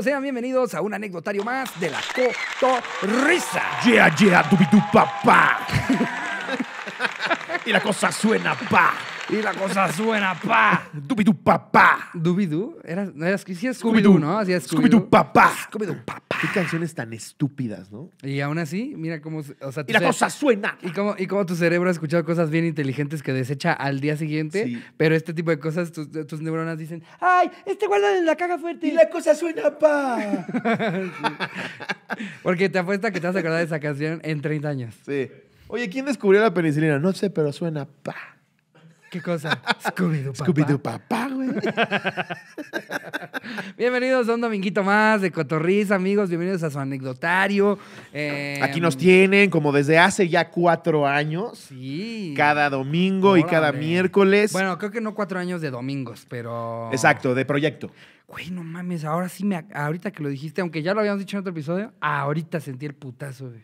sean bienvenidos a un anecdotario más de la risa. Yeah, yeah, dubidu, papá. y la cosa suena, pa. Y la cosa suena, pa. Dubidu papá. Dubidu. Era, era, sí Scooby-Doo, ¿no? Scooby-Doo papá. Scooby-Doo papá. Qué canciones tan estúpidas, ¿no? Y aún así, mira cómo. y la cosa suena. Y cómo, y cómo tu cerebro ha escuchado cosas bien inteligentes que desecha al día siguiente. Pero este tipo de cosas, tus, neuronas dicen, ¡ay! Este guarda en la caja fuerte. Y la cosa suena, pa. Porque te apuesta que te vas a acordar de esa canción en 30 años. Sí. Oye, ¿quién descubrió la penicilina? No sé, pero suena, pa. ¿Qué cosa? Scooby-Doo papá. Scooby-Doo papá, güey. bienvenidos a un dominguito más de Cotorriz, amigos. Bienvenidos a su anecdotario. Eh, Aquí nos tienen, como desde hace ya cuatro años. Sí. Cada domingo y cada miércoles. Bueno, creo que no cuatro años de domingos, pero. Exacto, de proyecto. Güey, no mames, ahora sí me. Ahorita que lo dijiste, aunque ya lo habíamos dicho en otro episodio, ahorita sentí el putazo, güey.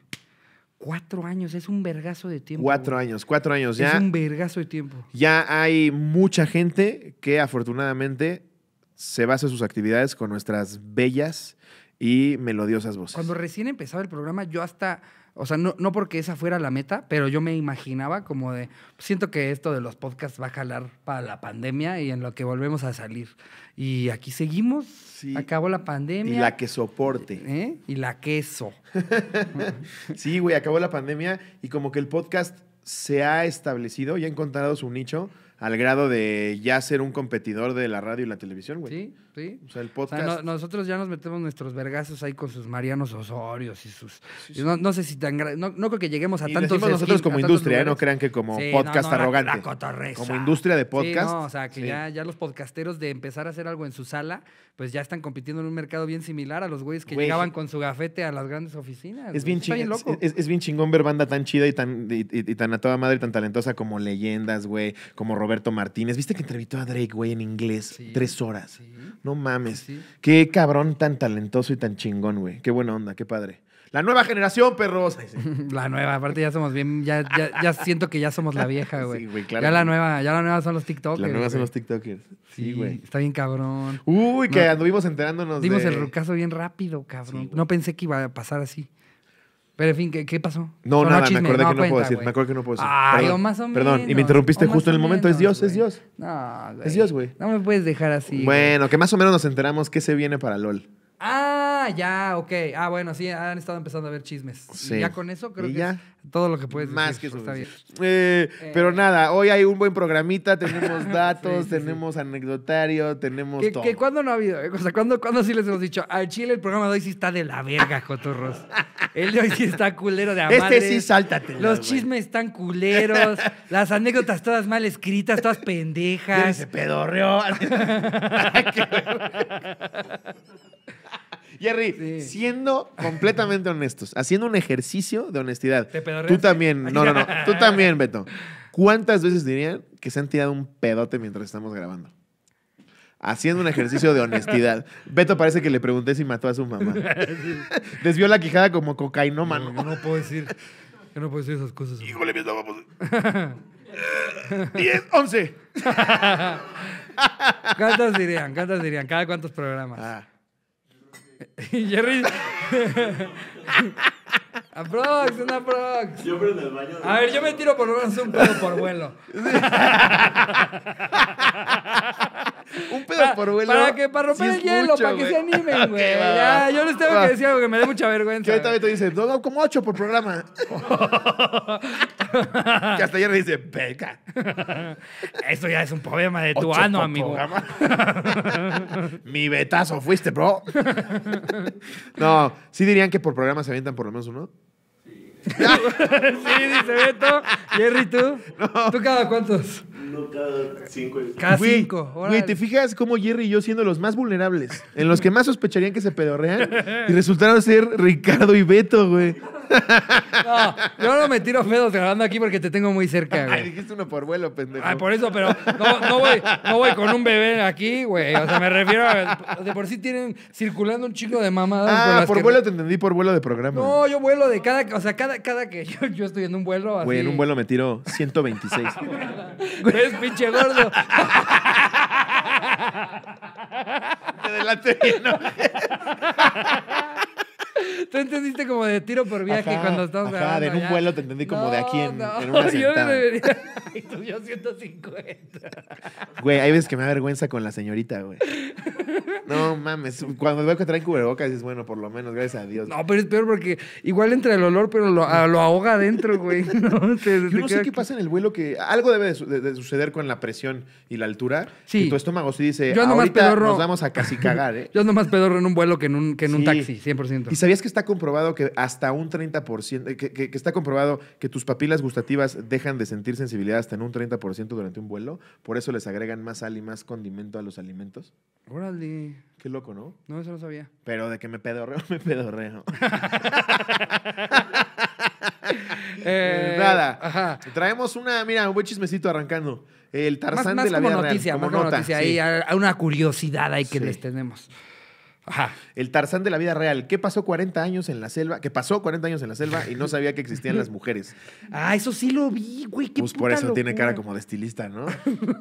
Cuatro años, es un vergazo de tiempo. Cuatro años, cuatro años ya. Es un vergazo de tiempo. Ya hay mucha gente que afortunadamente se basa sus actividades con nuestras bellas y melodiosas voces. Cuando recién empezaba el programa, yo hasta o sea, no, porque esa fuera la meta, pero yo me imaginaba como de, siento que esto de los podcasts va a jalar para la pandemia y en lo que volvemos a salir. Y aquí seguimos, sí. acabó la pandemia. Y la que soporte. ¿Eh? Y la queso. sí, güey, acabó la pandemia y como que el podcast se ha establecido y ha encontrado su nicho al grado de ya ser un competidor de la radio y la televisión, güey. O sea, el podcast. nosotros ya nos metemos nuestros vergazos ahí con sus Marianos Osorios y sus. No, sé si tan. No, creo que lleguemos a tantos. Decimos nosotros como industria, ¿eh? no crean que como podcast arrogante. como industria de podcast. no, o sea, que ya, los podcasteros de empezar a hacer algo en su sala, pues ya están compitiendo en un mercado bien similar a los güeyes que llegaban con su gafete a las grandes oficinas. Es bien, chingón. Es, bien chingón ver banda tan chida y tan, y, y tan a toda madre, tan talentosa como leyendas, güey, como Roberto Martínez. ¿Viste que entrevistó a Drake, güey, en inglés? Tres horas. No mames. Qué cabrón tan talentoso y tan chingón, güey. Qué buena onda, qué padre. La nueva generación, perros. la nueva, aparte ya somos bien, ya, ya, siento que ya somos la vieja, güey. Sí, güey, claro. Ya la nueva, ya la nueva son los TikTokers. La nueva son los TikTokers. Sí, güey. Está bien cabrón. Uy, que anduvimos enterándonos. Dimos el rucazo bien rápido, cabrón. no pensé que iba a pasar así. Pero en fin, ¿qué, qué pasó? No, nada, me acordé que no puedo decir. Me acuerdo que no puedo decir. perdón, más o menos. Perdón, y me interrumpiste justo en el momento. es Dios, es Dios. No, güey. Es Dios, güey. No me puedes dejar así. Bueno, que más o menos nos enteramos qué se viene para LOL. Ah, ya, ok. Ah, bueno, sí, han estado empezando a ver chismes. ya con eso creo que todo lo que puedes Más decir. Más que eso. Eh, pero eh. nada, hoy hay un buen programita, tenemos datos, tenemos anecdotario, tenemos todo. ¿Cuándo no ha habido? Eh? O sea, ¿cuándo, sí les hemos dicho? Al Chile el programa de hoy sí está de la verga, Cotorros. El de hoy sí está culero de amadres. Este sí, sáltate. Los chismes están culeros, las anécdotas todas mal escritas, todas pendejas. Se pedorreó. Jerry, siendo completamente honestos, haciendo un ejercicio de honestidad. ¿Te tú también, no, no, no. Tú también, Beto. ¿Cuántas veces dirían que se han tirado un pedote mientras estamos grabando? haciendo un ejercicio de honestidad. Beto parece que le pregunté si mató a su mamá. Desvió la quijada como cocainómano. No, no puedo decir, no puedo decir esas cosas. Híjole, mi vamos? 10, 11. ¿Cuántas dirían? ¿Cuántas dirían? ¿Cada cuántos programas? Ah. Jerry. Aprox, una aprox. el baño. A ver, yo me tiro por lo menos un pedo por vuelo. un pedo por vuelo. Para que para romper el hielo, para que se animen, güey. yo les tengo que decir algo que me da mucha vergüenza. Que ahorita te dice, no, como ocho por programa. que hasta ayer le dice, beca Esto ya es un problema de tu ano, amigo. Mi betazo fuiste, bro. no, sí dirían que por programa se avientan por lo menos ¿No Sí. sí, dice Beto. Jerry, ¿tú? ¿Tú cada cuántos? uno cada cinco. Cada cinco. Güey, ¿te fijas cómo Jerry y yo siendo los más vulnerables, en los que más sospecharían que se pedorrean, y resultaron ser Ricardo y Beto, güey? No, yo no me tiro pedos grabando aquí porque te tengo muy cerca, güey. Ay, dijiste uno por vuelo, pendejo. Ay, por eso, pero no, no, voy, no voy con un bebé aquí, güey. O sea, me refiero a. De por sí tienen circulando un chico de mamadas. Ah, por, vuelo te entendí, por vuelo de programa. No, yo vuelo de cada. O sea, cada, cada que yo, estoy en un vuelo. Así... Güey, en un vuelo me tiro 126. güey, es pinche gordo. Te delante ¿no? Tú entendiste como de tiro por viaje cuando estamos ajá, en un vuelo te entendí como de aquí en, no, en una sentada. debería... yo 150. Güey, hay veces que me da vergüenza con la señorita, güey. No mames, cuando veo que traen cubrebocas dices, bueno, por lo menos, gracias a Dios. No, pero es peor porque igual entra el olor, pero lo, ahoga adentro, güey. No, yo no sé qué pasa en el vuelo que algo debe de, suceder con la presión y la altura. Sí. Y tu estómago sí dice, yo ahorita nos vamos a casi cagar, ¿eh? Yo más pedorro en un vuelo que en un, que en un taxi, 100%. Y ¿Sabías que está comprobado que hasta un 30%, que, está comprobado que tus papilas gustativas dejan de sentir sensibilidad hasta en un 30% durante un vuelo? Por eso les agregan más sal y más condimento a los alimentos. Órale. Qué loco, ¿no? No, eso lo sabía. Pero de que me pedorreo, me pedorreo. Eh, nada. Traemos una, mira, un buen chismecito arrancando. El Tarzán de la vida noticia, como noticia, una curiosidad ahí que les tenemos. Ajá. El Tarzán de la vida real. ¿Qué pasó 40 años en la selva? Que pasó 40 años en la selva y no sabía que existían las mujeres. Ah, eso sí lo vi, güey. ¿Qué pues por eso tiene cara como de estilista, ¿no?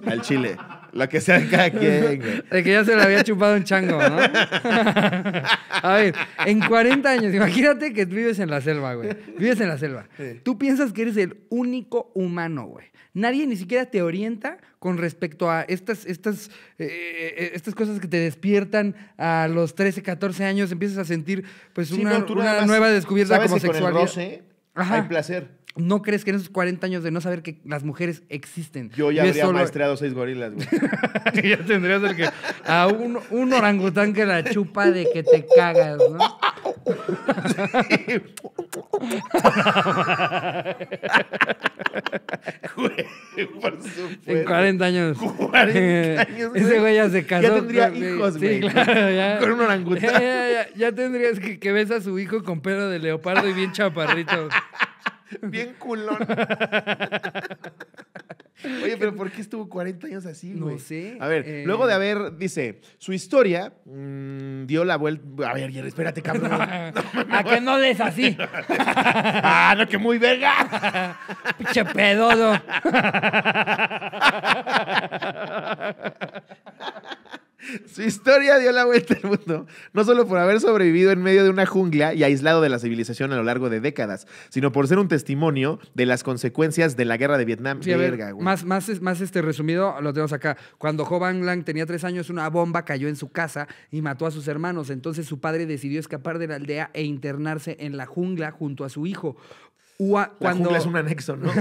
Al chile. Lo que sea cada quien, güey. que ya se le había chupado un chango, ¿no? A ver, en 40 años, imagínate que vives en la selva, güey. Vives en la selva. Tú piensas que eres el único humano, güey. Nadie ni siquiera te orienta con respecto a estas, estas, eh, eh, eh, estas cosas que te despiertan a los 13, 14 años empiezas a sentir pues una, nueva descubierta como sexualidad. hay placer. ¿No crees que en esos 40 años de no saber que las mujeres existen? Yo ya habría maestrado maestreado seis gorilas, güey. ya tendrías el que. A un, un orangután que la chupa de que te cagas, ¿no? En 40 eh, años. Ese güey ya se casó. Ya tendría con, hijos, Con un orangután. Ya, tendrías que, que a su hijo con pelo de leopardo y bien chaparrito. bien culón. Oye, pero ¿por qué estuvo 40 años así, güey? No sé. A ver, eh. luego de haber, dice, su historia mm, dio la vuelta. A ver, espérate, cabrón. a que no lees así. ah, no, que muy verga. Pinche pedodo. Su historia dio la vuelta al mundo, no solo por haber sobrevivido en medio de una jungla y aislado de la civilización a lo largo de décadas, sino por ser un testimonio de las consecuencias de la guerra de Vietnam. Más, más, más este resumido, lo tenemos acá. Cuando Ho Lang tenía tres años, una bomba cayó en su casa y mató a sus hermanos. Entonces su padre decidió escapar de la aldea e internarse en la jungla junto a su hijo. Ua, cuando, es un anexo, ¿no?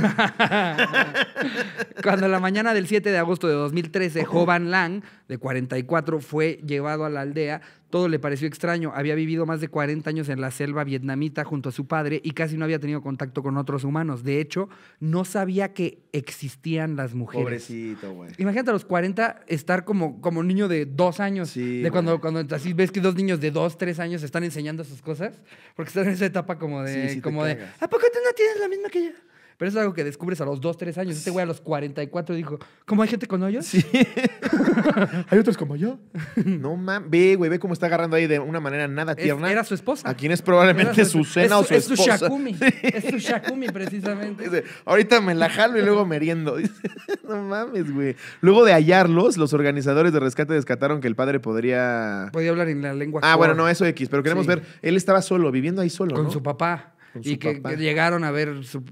cuando la mañana del 7 de agosto de 2013, Jovan Lang, de 44, fue llevado a la aldea todo le pareció extraño. Había vivido más de 40 años en la selva vietnamita junto a su padre y casi no había tenido contacto con otros humanos. De hecho, no sabía que existían las mujeres. Pobrecito, güey. Imagínate a los 40 estar como, como un niño de dos años. Sí, de cuando, cuando así ves que dos niños de dos, tres años están enseñando sus cosas. Porque están en esa etapa como de. como de ¿A poco tú no tienes la misma que yo? Pero eso es algo que descubres a los 2, 3 años. Este güey a los 44 dijo, ¿cómo hay gente con hoyos? ¿Hay otros como yo? No mames. Ve, güey, ve cómo está agarrando ahí de una manera nada tierna. era su esposa. A quien es probablemente su, cena o su, esposa. Es su Shakumi. Es su Shakumi, precisamente. ahorita me la jalo y luego meriendo. no mames, güey. Luego de hallarlos, los organizadores de rescate descataron que el padre podría. Podía hablar en la lengua. Ah, bueno, no, eso X. Pero queremos ver. Él estaba solo, viviendo ahí solo. Con su papá y que, llegaron a ver, su,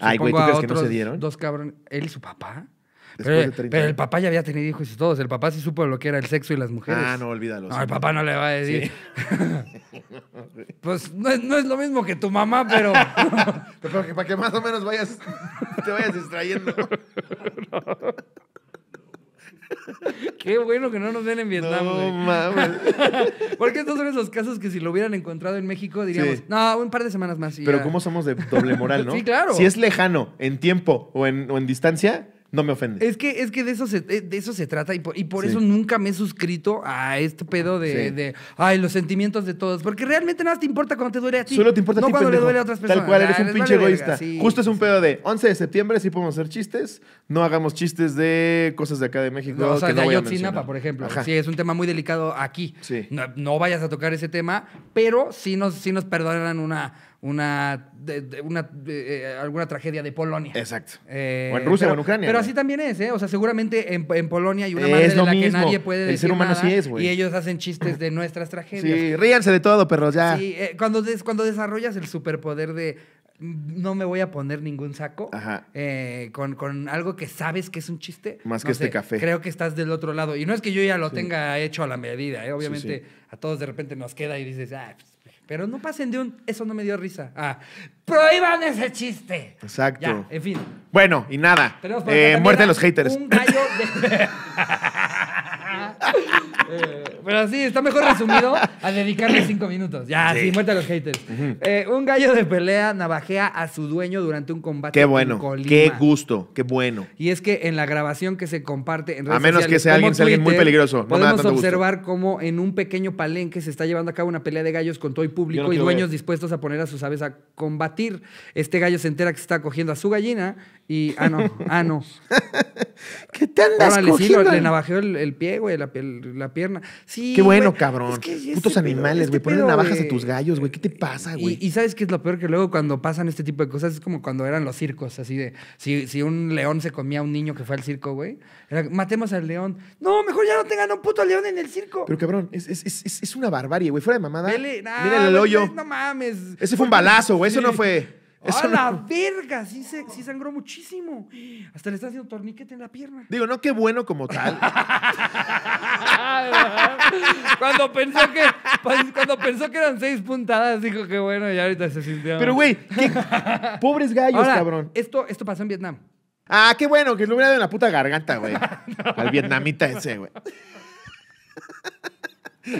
Ay, a otros, dos cabrones, él y su papá. Pero, el papá ya había tenido hijos y todos. El papá sí supo lo que era el sexo y las mujeres. Ah, no, olvídalo. No, el papá no le va a decir. pues no es, lo mismo que tu mamá, pero. para que más o menos vayas, te vayas distrayendo. Qué bueno que no nos den en Vietnam, No mames. Porque estos son esos casos que si lo hubieran encontrado en México diríamos, no, un par de semanas más. Pero cómo somos de doble moral, ¿no? Sí, claro. Si es lejano en tiempo o o en distancia, no me ofende. Es que, es que de, eso se, de eso se trata y por, eso nunca me he suscrito a este pedo de, ay, los sentimientos de todos. Porque realmente nada te importa cuando te duele a ti. Solo te importa a ti, cuando le duele a otras personas. Tal cual, ah, eres un pinche egoísta. Justo es un pedo de 11 de septiembre, sí podemos hacer chistes. No hagamos chistes de cosas de acá de México. No, o sea, de Ayotzinapa, por ejemplo. Sí, es un tema muy delicado aquí. No, no, vayas a tocar ese tema, pero sí nos, sí nos perdonan una una, eh, alguna tragedia de Polonia. Exacto. Eh, o en Rusia o en Ucrania. Pero así también es, ¿eh? O sea, seguramente en, Polonia hay una madre de la que nadie puede El ser humano Y ellos hacen chistes de nuestras tragedias. Sí, ríanse de todo, perros, ya. Sí, eh, cuando, cuando desarrollas el superpoder de mm, no me voy a poner ningún saco con, algo que sabes que es un chiste. Más que este café. Creo que estás del otro lado. Y no es que yo ya lo tenga hecho a la medida, ¿eh? obviamente a todos de repente nos queda y dices, ah, pues, pero no pasen de un, eso no me dio risa. Ah, prohíban ese chiste. Exacto. Ya, en fin. Bueno, y nada. Eh, muerte a los haters. Un gallo de... Eh, pero sí, está mejor resumido a dedicarle cinco minutos. Ya, sí, Muerte a los haters. Eh, un gallo de pelea navajea a su dueño durante un combate. Qué bueno. Qué gusto. Qué bueno. Y es que en la grabación que se comparte en redes A menos que sea alguien, muy peligroso. podemos observar cómo en un pequeño palenque se está llevando a cabo una pelea de gallos con todo el público y dueños dispuestos a poner a sus aves a combatir. Este gallo se entera que se está cogiendo a su gallina y. Ah, no. Ah, no. ¿Qué te andas le navajeó el, pie, güey, la, pierna. Qué bueno, cabrón. Putos este animales, este güey. Ponen navajas a tus gallos, güey. ¿Qué te pasa, güey? Y, sabes que es lo peor que luego cuando pasan este tipo de cosas es como cuando eran los circos, así de. Si, un león se comía a un niño que fue al circo, güey. matemos al león. No, mejor ya no tengan un puto león en el circo. Pero cabrón, es, una barbarie, güey. Fuera de mamada. Vele, el hoyo. Pues, no mames. Ese fue un balazo, güey. Eso no fue. Eso ¡A la verga! Sí, se, sí sangró muchísimo. Hasta le está haciendo torniquete en la pierna. Digo, no qué bueno como tal. cuando, pensó que, pues, cuando pensó que eran seis puntadas, dijo que bueno, Y ahorita se sintió. Pero, güey, pobres gallos, cabrón. Esto, esto pasó en Vietnam. Ah, qué bueno, que lo hubiera dado en la puta garganta, güey. Al vietnamita ese, güey.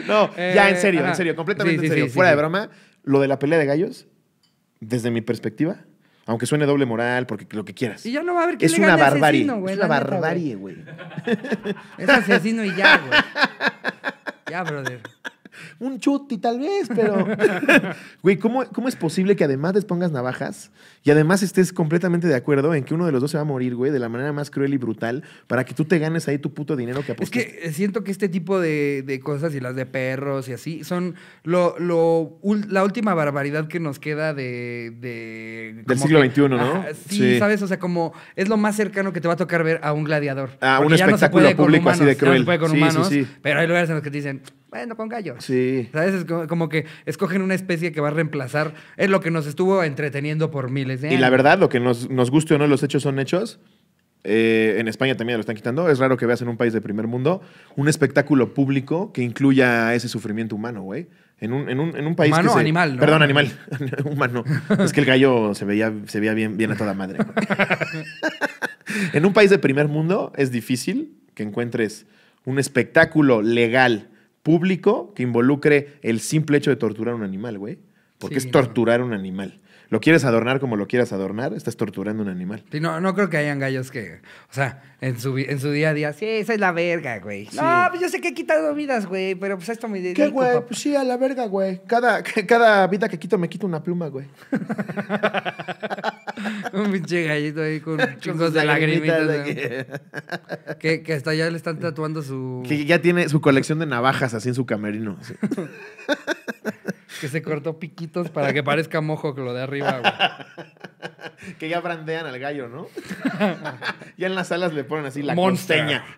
no, ya, en eh, serio, en serio, completamente en serio. Fuera de broma, lo de la pelea de gallos, desde mi perspectiva, aunque suene doble moral, porque lo que quieras. Y yo no voy a ver es, es una barbarie. es una barbarie, güey. Es asesino y ya, güey. Ya, brother un chuti tal vez, pero... Güey, ¿cómo, es posible que además les pongas navajas y además estés completamente de acuerdo en que uno de los dos se va a morir, güey, de la manera más cruel y brutal para que tú te ganes ahí tu puto dinero que apostaste? Es que eh, siento que este tipo de, cosas y las de perros y así son lo, la última barbaridad que nos queda de... Del siglo XXI, ¿no? sí, ¿sabes? O sea, como es lo más cercano que te va a tocar ver a un gladiador. A ah, un espectáculo público así de cruel. sí, sí, pero hay lugares en los que te dicen, bueno, con gallos. Sí. ¿Sabes? Es como que escogen una especie que va a reemplazar. Es lo que nos estuvo entreteniendo por miles de años. Y la verdad, lo que nos, nos guste o no, los hechos son hechos. Eh, en España también lo están quitando. Es raro que veas en un país de primer mundo un espectáculo público que incluya ese sufrimiento humano, güey. En un, en, un, en un, país. Humano animal. Perdón, animal. humano. es que el gallo se veía, se veía bien, bien a toda madre. en un país de primer mundo es difícil que encuentres un espectáculo legal público que involucre el simple hecho de torturar a un animal, güey. Porque es torturar a un animal. Lo quieres adornar como lo quieras adornar, estás torturando a un animal. no, no creo que hayan gallos que, o sea, en su, en su día a día, sí, esa es la verga, güey. No, pues yo sé que he quitado vidas, güey, pero pues esto me dedico, ¿Qué, güey? Pues sí, a la verga, güey. Cada, cada vida que quito me quito una pluma, güey. un pinche gallito ahí con chingos de lagrimitas. Que... que... que, hasta ya le están tatuando su... Que ya tiene su colección de navajas así en su camerino que se cortó piquitos para que parezca mojo que lo de arriba, que ya brandean al gallo, ¿no? ya en las alas le ponen así la Monster.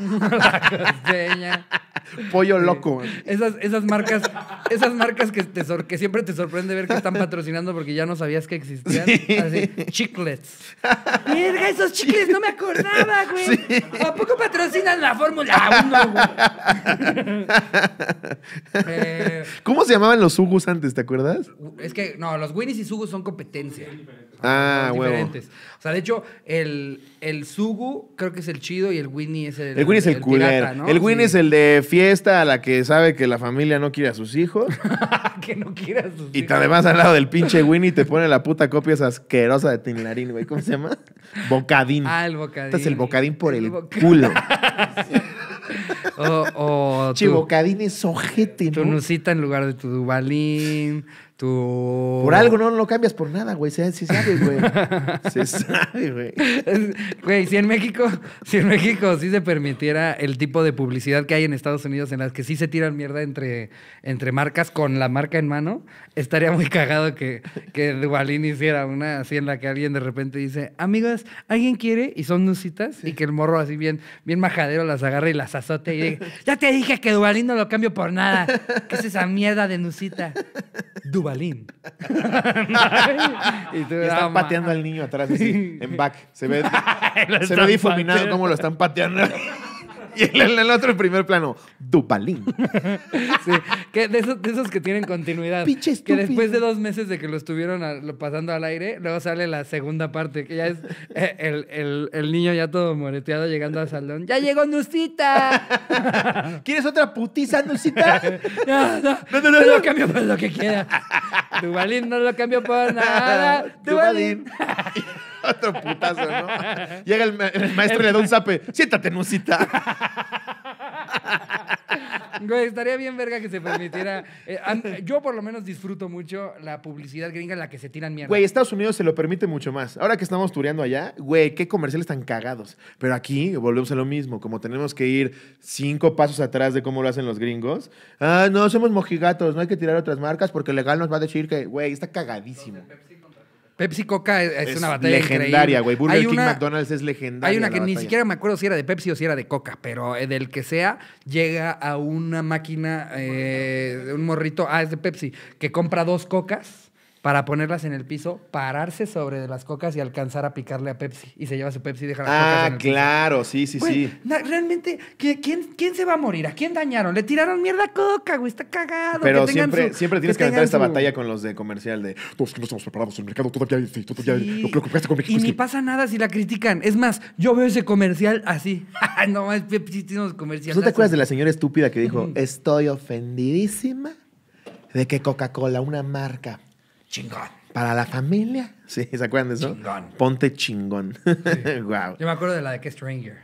la Pollo loco. Esas, esas marcas, esas marcas que, que siempre te sorprende ver que están patrocinando porque ya no sabías que existían. Así, chiclets. Mierda, esos chiclets no me acordaba, güey. ¿A poco patrocinan la Fórmula 1, eh, ¿Cómo se llamaban los Sugus antes, te acuerdas? Es que, no, los Winnie's y Sugus son competencia. Ah, diferentes. O sea, de hecho, el, el Sugu creo que es el chido y el Winnie es El Win es el, culer. culero. El Winnie es el de fiesta a la que sabe que la familia no quiere a sus hijos. que no quiere a sus y hijos. Y además al lado del pinche Winnie te pone la puta copia esa asquerosa de Tinlarín, güey. ¿Cómo se llama? Bocadín. Ah, el bocadín. Este es el bocadín por el, culo. o, o tu, Chibocadín es ojete, ¿no? Tu nusita en lugar de tu dubalín. Por algo no lo cambias por nada, güey. Se, sabe, güey. se sabe, güey. Güey, si en México, si en México sí se permitiera el tipo de publicidad que hay en Estados Unidos en las que sí se tiran mierda entre, entre marcas con la marca en mano, estaría muy cagado que, que Duvalín hiciera una así en la que alguien de repente dice, amigas, ¿alguien quiere? Y son nusitas y que el morro así bien, bien majadero las agarre y las azote y dice, ya te dije que Duvalín no lo cambio por nada. ¿Qué es esa mierda de nusita? Dubalín. y están pateando al niño atrás, así, en back. Se ve, se ve difuminado cómo lo están pateando. Y en el, otro, el primer plano, Dubalín. sí, de, esos, que tienen continuidad. que después de dos meses de que lo estuvieron lo pasando al aire, luego sale la segunda parte, que ya es eh, el, el, el, niño ya todo moreteado llegando al salón. ¡Ya llegó Nusita! ¿Quieres otra putiza, Nusita? no, no, no, no, no, lo cambio por lo que quiera. Dubalín no lo cambio por nada. Dubalín. Dubalín. Otro putazo, ¿no? Llega el, maestro y le da un zape. Siéntate, Nusita. Güey, estaría bien verga que se permitiera. Eh, yo por lo menos disfruto mucho la publicidad gringa en la que se tiran mierda. Güey, Estados Unidos se lo permite mucho más. Ahora que estamos tureando allá, güey, qué comerciales tan cagados. Pero aquí volvemos a lo mismo. Como tenemos que ir cinco pasos atrás de cómo lo hacen los gringos. Ah, no, somos mojigatos, no hay que tirar otras marcas porque legal nos va a decir que, güey, está cagadísimo. Pepsi Coca es, una batalla legendaria, güey. Burger King McDonald's es legendaria. Hay una que ni siquiera me acuerdo si era de Pepsi o si era de Coca, pero eh, del que sea, llega a una máquina, eh, un morrito, ah, es de Pepsi, que compra dos cocas para ponerlas en el piso, pararse sobre las cocas y alcanzar a picarle a Pepsi. Y se lleva su Pepsi y deja las ah, cocas claro, sí, sí, sí. realmente, ¿quién, ¿quién, se va a morir? ¿A quién dañaron? Le tiraron mierda a coca, güey, está cagado. Pero siempre, siempre tienes que, entrar aventar esta batalla con los de comercial de todos que no estamos preparados, el mercado todavía, sí, todavía sí. lo, lo con Y ni pasa nada si la critican. Es más, yo veo ese comercial así. no, es Pepsi tiene unos comerciales. ¿Tú te acuerdas de la señora estúpida que dijo, estoy ofendidísima de que Coca-Cola, una marca chingón. Para la familia. Sí, ¿se acuerdan de eso? Chingón. Ponte chingón. Guau. Yo me acuerdo de la de que Stranger.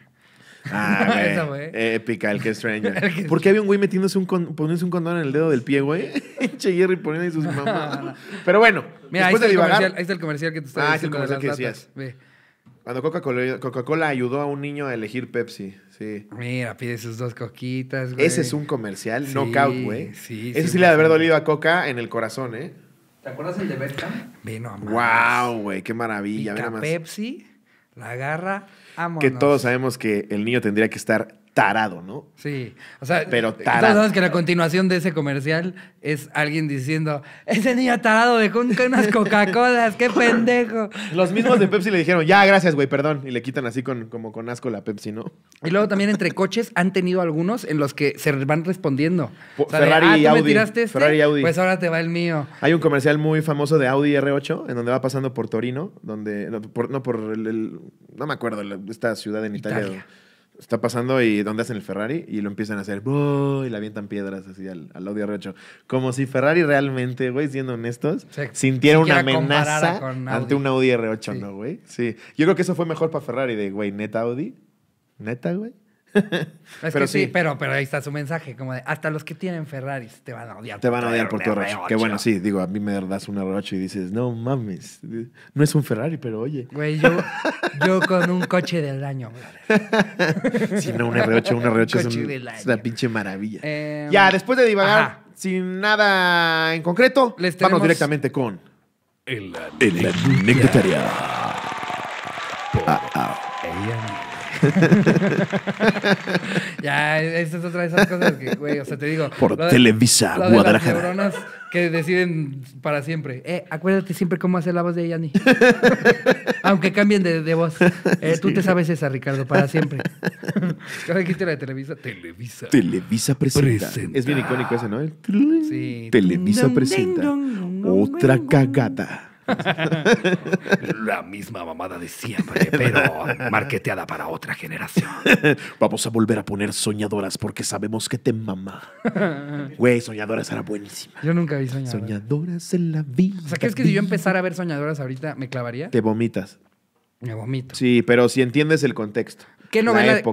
Ah, güey. Épica, el que Stranger. ¿Por qué había un güey metiéndose un poniéndose un condón en el dedo del pie, güey? che Jerry poniendo sus mamás. Pero bueno, Mira, después ahí está Ahí está el comercial que tú estabas ah, diciendo. Ah, es el comercial que decías. Cuando Coca-Cola ayudó a un niño a elegir Pepsi. Sí. Mira, pide sus dos coquitas, güey. Ese es un comercial, sí, knockout, güey. Sí, Eso sí, sí le ha de haber dolido a Coca en el corazón, ¿eh? ¿Te acuerdas el de Beckham? Vino a más. ¡Wow, güey! ¡Qué maravilla! Pica a Pepsi, la agarra, vámonos. Que todos sabemos que el niño tendría que estar tarado, ¿no? Sí, o sea, pero tarado. Sabes que la continuación de ese comercial es alguien diciendo, ese niño tarado dejó unas Coca-Colas, qué pendejo. Los mismos de Pepsi le dijeron, ya, gracias, güey, perdón, y le quitan así con, como con asco la Pepsi, ¿no? Y luego también entre coches han tenido algunos en los que se van respondiendo. Ferrari, ah, y Audi, este, Ferrari y Audi. Pues ahora te va el mío. Hay un comercial muy famoso de Audi R8 en donde va pasando por Torino, donde, no, por, no, el, no me acuerdo, esta ciudad en Italia está pasando y donde hacen el Ferrari y lo empiezan a hacer y le avientan piedras así al, Audi R8. Como si Ferrari realmente, güey, siendo honestos, sintiera una amenaza ante un Audi R8, ¿no, güey? Sí. Yo creo que eso fue mejor para Ferrari de, güey, neta Audi. Neta, güey es pero que sí, pero, pero ahí está su mensaje, como de hasta los que tienen Ferraris te van a odiar. Te van a odiar por tu R8. Que bueno, sí, digo, a mí me das un R8 y dices, no mames, no es un Ferrari, pero oye. Güey, yo, yo con un coche del año. Si no, un R8, un R8 es, una pinche maravilla. ya, después de divagar, sin nada en concreto, vamos directamente con... El, el, el, el, el ya, esa es otra de esas cosas que, güey, o sea, te digo. Por Televisa, Guadalajara. que deciden para siempre. Eh, acuérdate siempre cómo hace la voz de Yanni. Aunque cambien de, voz. Eh, tú te sabes esa, Ricardo, para siempre. ¿Qué dijiste la de Televisa? Televisa. Televisa presenta. Es bien icónico ese, ¿no? Sí. Televisa presenta. Otra cagada. La misma mamada de siempre, pero marqueteada para otra generación. Vamos a volver a poner soñadoras porque sabemos que te mama. Güey, soñadoras era buenísima. Yo nunca vi soñadoras. Soñadoras en la vida. O sea, ¿crees que si yo empezara a ver soñadoras ahorita me clavaría? Te vomitas. Me vomito. Sí, pero si entiendes el contexto.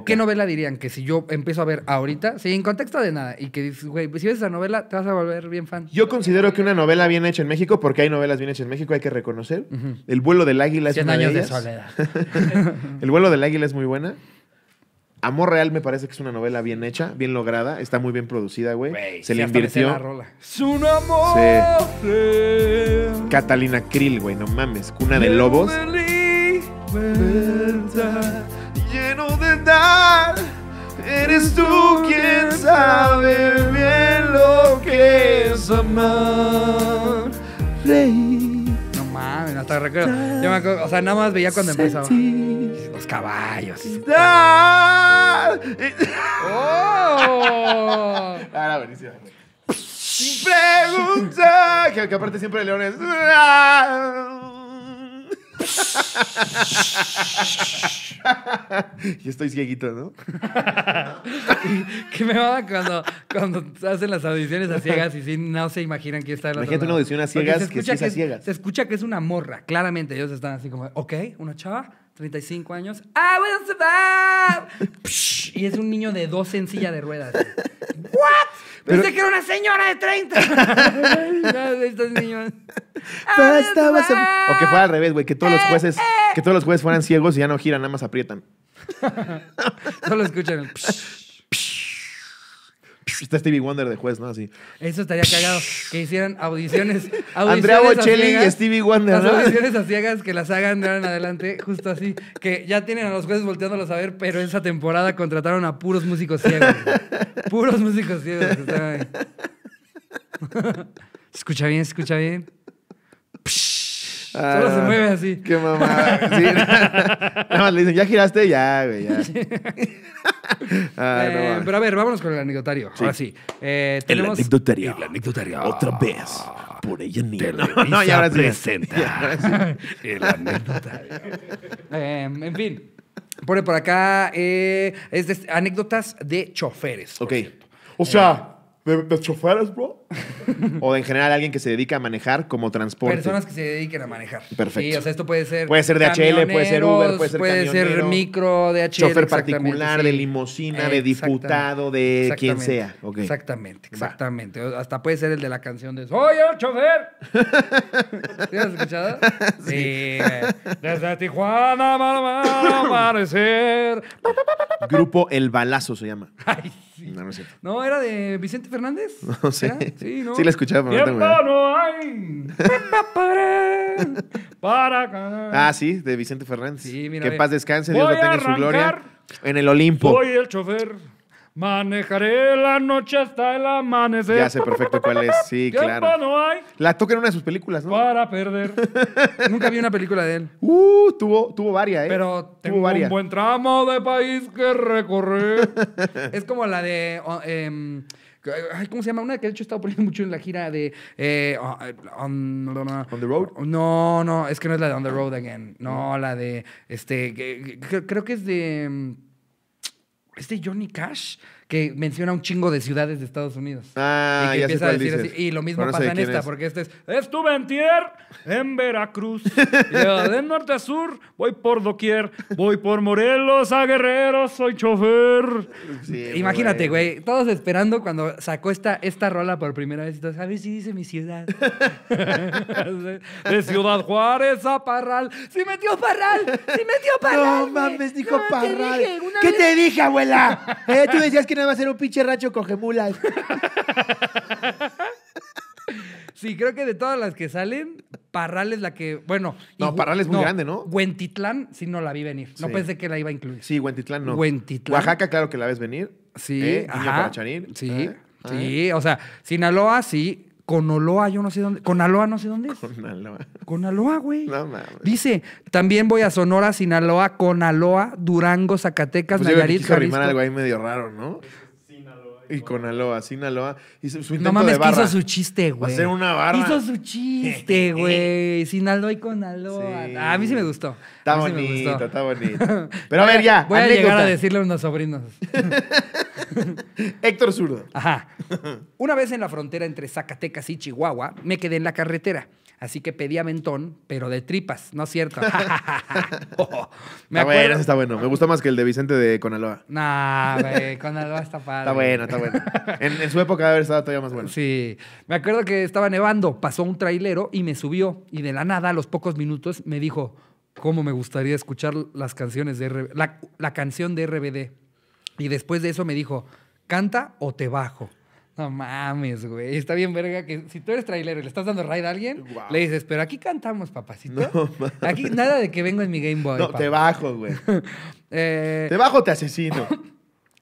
¿Qué novela, dirían que si yo empiezo a ver ahorita, sin contexto de nada, y que dices, güey, si ves esa novela, te vas a volver bien fan? Yo considero que una novela bien hecha en México, porque hay novelas bien hechas en México, hay que reconocer. El vuelo del águila es una años de, soledad. El vuelo del águila es muy buena. Amor Real me parece que es una novela bien hecha, bien lograda, está muy bien producida, güey. Se le invirtió. Es un amor. Catalina Krill, güey, no mames, cuna de lobos. Eres tú quien sabe bien lo que es amar. Rey. No mames, hasta recuerdo. Yo me acuerdo, o sea, nada más veía cuando empezaba. Los caballos. ¡Oh! Ahora buenísimo. pregunta. Que, aparte siempre el león es y estoy cieguito, ¿no? que me va cuando, cuando hacen las audiciones a ciegas y si no se imaginan quién está en la Imagínate una audición a ciegas que, a ciegas. Se escucha que es una morra, claramente. Ellos están así como, ok, una chava 35 años. Ah, se survive! y es un niño de dos en silla de ruedas. ¿What? Pensé que era una señora de 30. Estos niños. O que fuera al revés, güey, que todos los eh, jueces, eh. que todos los jueces fueran ciegos y ya no giran, nada más aprietan. Solo escuchan el psh. Está Stevie Wonder de juez, ¿no? Así. Eso estaría cagado. Que hicieran audiciones. Andrea Bocelli y Stevie Wonder. Las audiciones a ciegas que las hagan de ahora en adelante, justo así. Que ya tienen a los jueces volteándolos a ver, pero esa temporada contrataron a puros músicos ciegos. puros músicos ciegos Se escucha bien, se escucha bien. Solo se ah, mueve así. Qué mamá. Sí, nada, más le dicen, ya giraste, ya, güey, ya. Ah, eh, pero a ver, vámonos con el anecdotario. Sí. Ahora sí. Eh, tenemos... El anecdotario. El anecdotario. Otra vez. Por ella ni no, no, ya ahora presenta. el anecdotario. Em, en fin. Pone por acá eh, es de, anécdotas de choferes. Ok. O sea, de choferes, bro o en general alguien que se dedica a manejar como transporte. Personas que se dediquen a manejar. Perfecto. Sí, o sea, esto puede ser. Puede ser DHL, puede ser Uber, puede ser Puede ser micro, DHL. Chofer particular, de limosina de diputado, de quien sea. Exactamente, exactamente. Hasta puede ser el de la canción de ¡Soy el chofer! has escuchado? Sí. Desde Tijuana, amanecer. Grupo El Balazo se llama. Ay, sí. No, no, cierto. no, era de Vicente Fernández. No sé. Sí, la escuchaba, no para Ah, sí, de Vicente Fernández. Sí, Que paz descanse, Dios lo tenga en su gloria. En el Olimpo. Soy el chofer. Manejaré la noche hasta el amanecer. Ya sé perfecto cuál es, sí, claro. no hay? La toca en una de sus películas, ¿no? Para perder. Nunca vi una película de él. Uh, tuvo, tuvo varias, ¿eh? Pero tengo tuvo varias. un buen tramo de país que recorrer. es como la de... Em, Ay, ¿Cómo se llama? Una que de hecho he estado poniendo mucho en la gira de. Eh, ah, eh um, on, the Road? Oh, no, no, es que no es la de On the ah. Road Again. No, mm. la de. Este. creo que es de. Mm, ¿Es de Johnny Cash? que menciona un chingo de ciudades de Estados Unidos. Ah, y a decir Y lo mismo pasa en esta, porque este es, estuve en Tier, en Veracruz. de norte a sur, voy por doquier, voy por Morelos a Guerrero, soy chofer. Imagínate, güey, todos esperando cuando sacó esta, esta rola por primera vez. Y a ver si dice mi ciudad. de Ciudad Juárez a Parral. ¡Sí metió Parral! ¡Sí metió Parral! No mames, dijo Parral. ¿Qué te dije, abuela? Eh, tú decías que Va nada a era un pinche racho con gemulas. Sí, creo que de todas las que salen, Parral es la que, bueno. No, Parral es muy grande, ¿no? Huentitlán sí no la vi venir. No pensé que la iba a incluir. Sí, Huentitlán no. Huentitlán. Oaxaca, claro que la ves venir. Sí, ¿Eh? Sí, ah, sí, ah, eh. o sea, Sinaloa sí, Oloa, yo no sé dónde. con Aloa no sé dónde es. Con Aloa. güey. No mames. Dice, también voy a Sonora, Sinaloa, Conaloa, Durango, Zacatecas, pues Nayarit, yo quiso algo ahí medio raro, ¿no? Y Conaloa, Sinaloa. Hizo su no mames, Que hizo su chiste, güey. Hacer una barba. Hizo su chiste, güey. Sinaloa y Conaloa. a mí sí me gustó. Está bonito, está bonito. Pero a ver, ya. Voy a llegar a decirle a unos sobrinos. Héctor Zurdo. Ajá. Una vez en la frontera entre Zacatecas y Chihuahua, me quedé en la carretera. Así que pedí aventón, pero de tripas, ¿no es cierto? Oh, me está bueno, está bueno. Me gusta más que el de Vicente de Conaloa. Nah, Conaloa está padre. Está bueno, está bueno. En, su época debe haber estado todavía más bueno. Sí. Me acuerdo que estaba nevando, pasó un trailero y me subió. Y de la nada, a los pocos minutos, me dijo, ¿cómo me gustaría escuchar las canciones de la canción de RBD. Y después de eso me dijo, ¿canta o te bajo? No mames, güey. Está bien verga que si tú eres trailero y le estás dando raid a alguien, le dices, pero aquí cantamos, papacito. No, aquí nada de que vengo en mi Game Boy. No, te bajo, güey. Eh, te bajo, te asesino.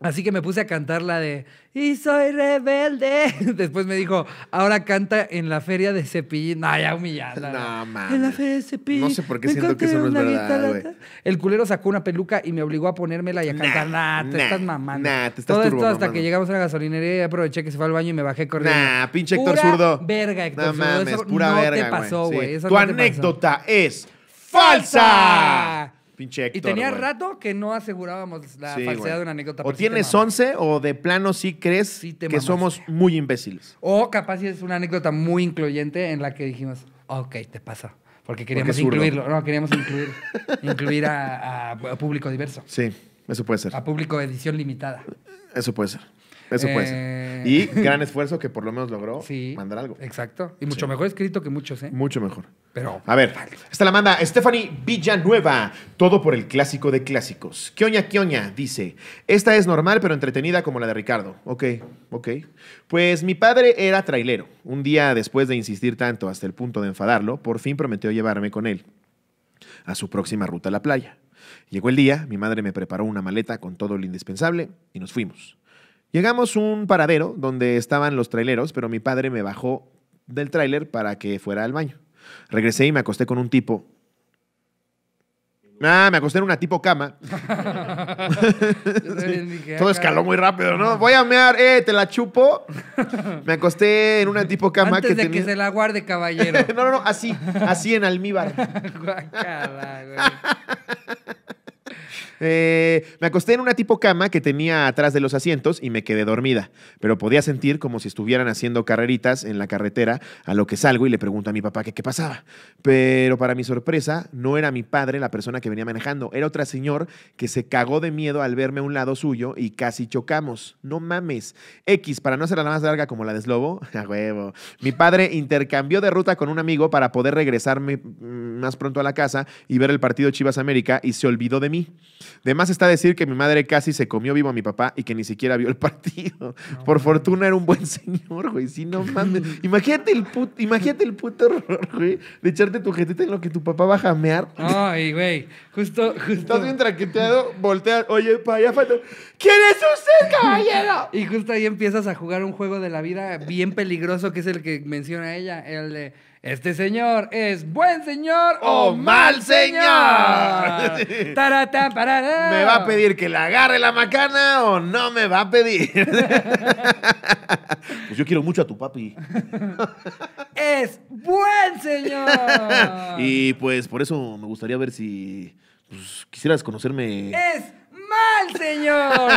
Así que me puse a cantar la de Y soy rebelde. Después me dijo, ahora canta en la feria de Cepillín. No, ya humillada. No, mames. En la feria de Cepillín. No sé por qué siento que eso no es verdad, El culero sacó una peluca y me obligó a ponérmela y a cantar. Nah, te estás mamando. Nah, te Todo esto hasta que llegamos a la gasolinería y aproveché que se fue al baño y me bajé corriendo. Nah, pinche Héctor pura Zurdo. verga, Héctor no, Zurdo. es eso pura no verga, te pasó, güey. Tu anécdota es falsa. Y tenía rato que no asegurábamos la falsedad de una anécdota. O tienes 11 o de plano sí crees que somos muy imbéciles. O capaz es una anécdota muy incluyente en la que dijimos, ok, te pasa. Porque queríamos incluirlo. No, queríamos incluir, a, público diverso. Sí, eso puede ser. A público de edición limitada. Eso puede ser. Eso puede ser. Eh. Y gran esfuerzo que por lo menos logró mandar algo. Exacto. Y mucho mejor escrito que muchos, ¿eh? Mucho mejor. A ver, esta la manda Stephanie Villanueva. Todo por el clásico de clásicos. Kioña Kioña dice: Esta es normal, pero entretenida como la de Ricardo. Ok, ok. Pues mi padre era trailero. Un día después de insistir tanto hasta el punto de enfadarlo, por fin prometió llevarme con él a su próxima ruta a la playa. Llegó el día, mi madre me preparó una maleta con todo lo indispensable y nos fuimos. Llegamos a un paradero donde estaban los traileros, pero mi padre me bajó del trailer para que fuera al baño. Regresé y me acosté con un tipo. Ah, me acosté en una tipo cama. Todo ah, escaló muy rápido, ¿no? Voy a mear, eh, te la chupo. Me acosté en una tipo cama Antes que de que se la guarde, caballero. no, no, no, así, así en almíbar. Eh, me acosté en una tipo cama que tenía atrás de los asientos y me quedé dormida, pero podía sentir como si estuvieran haciendo carreritas en la carretera, a lo que salgo y le pregunto a mi papá que qué pasaba. Pero para mi sorpresa, no era mi padre la persona que venía manejando, era otra señor que se cagó de miedo al verme a un lado suyo y casi chocamos. No mames. X, para no la más larga como la de Slobo, a huevo. Mi padre intercambió de ruta con un amigo para poder regresarme mm, más pronto a la casa y ver el partido Chivas América y se olvidó de mí. De más está decir que mi madre casi se comió vivo a mi papá y que ni siquiera vio el partido. Por fortuna era un buen señor, güey. Sí, no mames. Imagínate el puto, imagínate el horror, güey, de echarte tu jetita en lo que tu papá va a jamear. Ay, güey. Justo, Estás bien traqueteado, Voltea, Oye, para allá falta. ¿Quién es usted, caballero? Y justo ahí empiezas a jugar un juego de la vida bien peligroso que es el que menciona ella, el de este señor es buen señor o, mal señor. ¿Me va a pedir que le agarre la macana o no me va a pedir? pues yo quiero mucho a tu papi. es buen señor. y pues por eso me gustaría ver si pues, quisieras conocerme. Es mal, señor!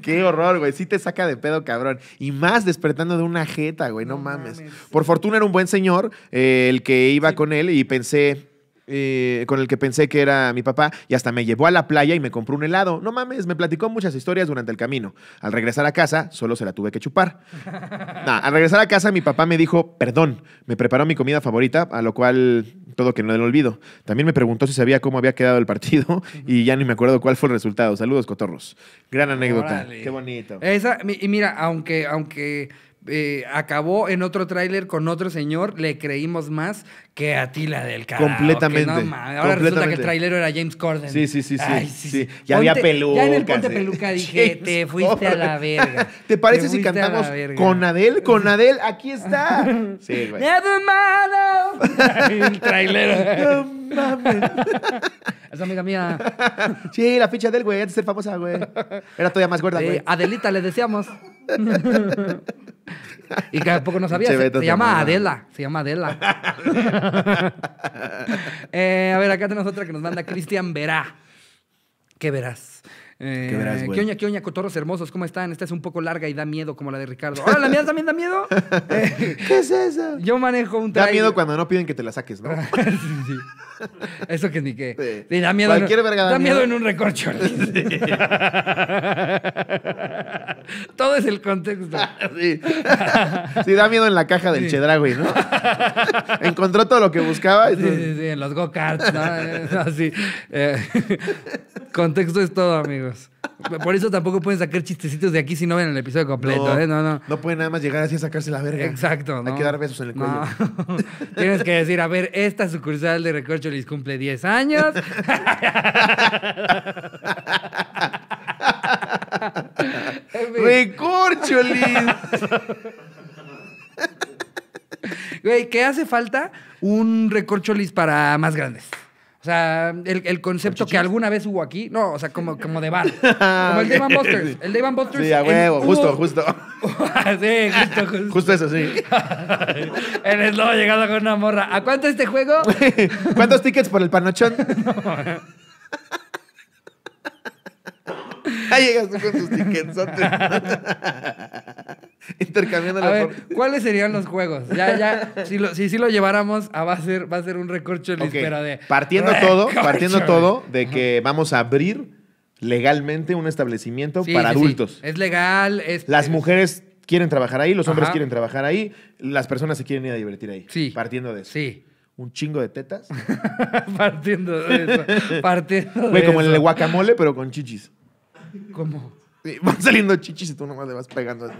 Qué horror, güey. Sí te saca de pedo, cabrón. Y más despertando de una jeta, güey. No, mames. Por fortuna era un buen señor eh, el que iba con él y pensé, eh, con el que pensé que era mi papá y hasta me llevó a la playa y me compró un helado. No mames, me platicó muchas historias durante el camino. Al regresar a casa, solo se la tuve que chupar. al regresar a casa, mi papá me dijo, perdón, me preparó mi comida favorita, a lo cual todo que no lo olvido. También me preguntó si sabía cómo había quedado el partido y ya ni me acuerdo cuál fue el resultado. Saludos, cotorros. Gran anécdota. Qué bonito. y mira, aunque, aunque eh, acabó en otro tráiler con otro señor, le creímos más que a la del Carajo. Completamente. ahora resulta que el tráiler era James Corden. Sí, sí, sí. sí, Ay, sí, Ya había peluca. Ya en el eh. peluca dije, te fuiste a la verga. ¿Te parece si cantamos con Adel? Con Adel, aquí está. sí, güey. el tráiler No mames. Es amiga mía. Sí, la ficha del güey, antes de ser famosa, güey. Era todavía más gorda, güey. Adelita, le decíamos. Y que tampoco no sabía. Se, llama Adela. Se llama Adela. Eh, a ver, acá tenemos otra que nos manda Cristian Verá. ¿Qué verás? Eh, ¿Qué, verás, ¿Qué oña, qué oña, cotorros hermosos? ¿Cómo están? Esta es un poco larga y da miedo, como la de Ricardo. ¡Ahora, la mía también da miedo! ¿Qué es eso? Yo manejo un trailer. Da miedo cuando no piden que te la saques, ¿no? Eso que ni qué. Sí. da miedo. Cualquier en, da, miedo. en un recorcho. Todo es el contexto. sí. sí, da miedo en la caja del Chedragui, ¿no? Encontró todo lo que buscaba. Y sí, pues sí, sí, en los go-karts, ¿no? Así. Eh, contexto es todo, amigo. Por eso tampoco pueden sacar chistecitos de aquí si no ven el episodio completo, no, ¿eh? No, pueden nada más llegar así a sacarse la verga. Exacto, Hay que dar besos en el cuello. Tienes que decir, a ver, esta sucursal de Recorcholis cumple 10 años. ¡Recorcholis! Güey, ¿qué hace falta? Un recorcholis para más grandes. O sea, el, el concepto que alguna vez hubo aquí, no, o sea, como, como de bar. Como el Dave Busters. El Dave Busters. Sí, a huevo, justo, justo. sí, justo, justo. Justo eso, sí. El nuevo llegado con una morra. ¿A cuánto este juego? ¿Cuántos tickets por el panochón? Ahí llegas tú con tus tickets. Intercambiando la ver, ¿cuáles serían los juegos? Ya, ya, si, lo, si, lo lleváramos, va, a ser, va a ser un recorcho okay. pero de... Partiendo todo, partiendo todo de que vamos a abrir legalmente un establecimiento para adultos. Sí. Es legal, es... Las mujeres quieren trabajar ahí, los hombres quieren trabajar ahí, las personas se quieren ir a divertir ahí. Sí. Partiendo de eso. Sí un chingo de tetas. partiendo de eso. partiendo Güey, como en el guacamole, pero con chichis. ¿Cómo? Sí, van saliendo chichis y tú nomás le vas pegando así.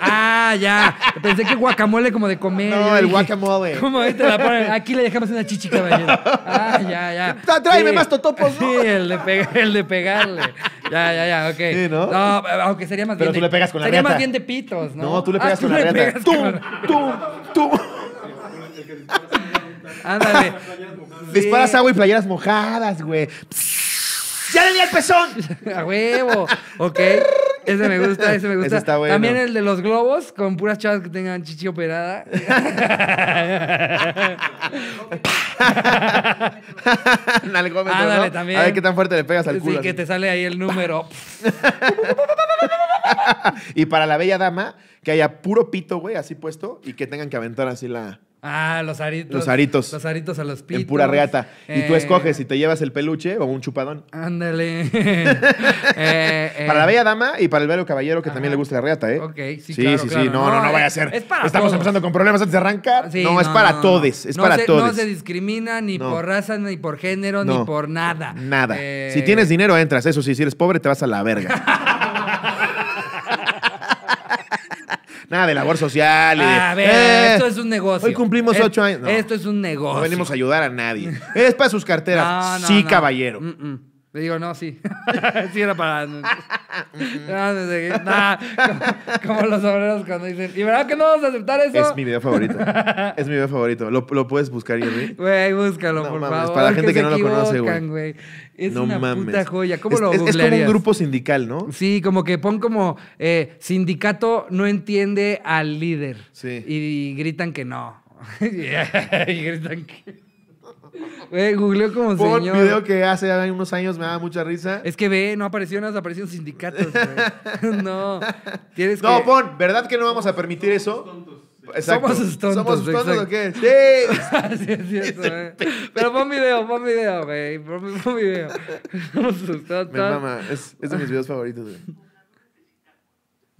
Ah, ya. Pensé que guacamole como de comer. No, el guacamole. ¿Cómo ahí la ponen? Aquí le dejamos una chichi, caballero. Ah, ya, ya. Tráeme más totopos, Sí, el de, el de pegarle. Ya, ya, ya, ok. Sí, ¿no? No, aunque sería más bien. Pero tú le pegas con la Sería más bien de pitos, ¿no? No, tú le ah, pegas con la reta. Tú, tú, tú. Ándale. Disparas agua y playeras mojadas, güey. Psss. ¡Ya le di al pezón! A huevo. Ok. Ese me gusta, ese me gusta. Ese está bueno. También el de los globos con puras chavas que tengan chichi operada. Nalgómetro, ah, también. A ver qué tan fuerte le pegas al culo. Sí, que te sale ahí el número. y para la bella dama, que haya puro pito, güey, así puesto y que tengan que aventar así la Ah, los aritos. Los aritos. Los aritos a los pitos. En pura reata. y tú eh, escoges si te llevas el peluche o un chupadón. Ándale. Eh, para la eh. bella dama y para el bello caballero que también le gusta la reata, ¿eh? Ok, sí, sí, claro, sí, sí. No, no, no, vaya a ser. Estamos empezando con problemas antes de arrancar. no, es para todos Es para todos No se discrimina ni por raza, ni por género, ni por nada. Nada. si tienes dinero, entras. Eso sí, si eres pobre, te vas a la verga. Nada de labor social. Eh, esto es un negocio. Hoy cumplimos ocho años. esto es un negocio. No venimos a ayudar a nadie. Es para sus carteras. sí, caballero. Mm, mm digo, no, sí. sí era para... Ah, nah, como, como, los obreros cuando dicen, ¿y verdad que no vamos a aceptar eso? Es mi video favorito. es mi video favorito. Lo, lo puedes buscar, Jerry. Güey, búscalo, no, por favor. Para la gente que, no lo conoce, güey. Es no una mames. puta joya. ¿Cómo es, lo es, es, como un grupo sindical, ¿no? Sí, como que pon como eh, sindicato no entiende al líder. Sí. y gritan que no. y gritan que... Güey, googleó como señor. Un video que hace unos años me daba mucha risa. Es que ve, no aparecieron, aparecieron sindicatos, no. no, pon, ¿verdad que no vamos a permitir eso? Tontos. Somos sus tontos. ¿Somos sus tontos o qué? Sí. Ah, sí, es cierto, Pero pon video, pon video, güey. Pon, video. Somos sus tontos. Mi es, de mis videos favoritos, güey.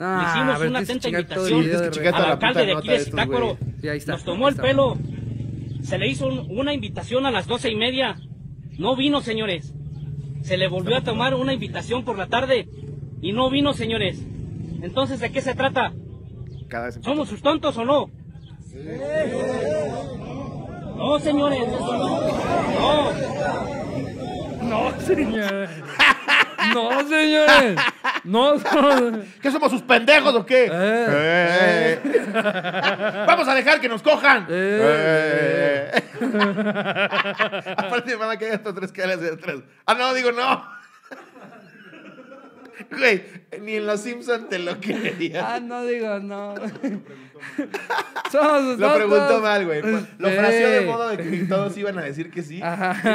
Ah, hicimos ver, una atenta invitación al alcalde de aquí de Zitácuaro. Nos tomó el pelo se le hizo una invitación a las doce y media. No vino, señores. Se le volvió a tomar una invitación por la tarde y no vino, señores. Entonces, ¿de qué se trata? ¿Somos sus tontos o no? No, señores. no. No, señores. No, señores. No, señores! ¿Qué somos sus pendejos o qué? Eh. Eh. Vamos a dejar que nos cojan. Eh. Aparte me van a caer estos tres caras de tres, Ah, no, digo no. Güey, ni en los Simpsons te lo quería. Ah, no digo, no. Lo preguntó mal. lo preguntó mal, güey. Pues, lo fraseó de modo de que todos iban a decir que sí. Y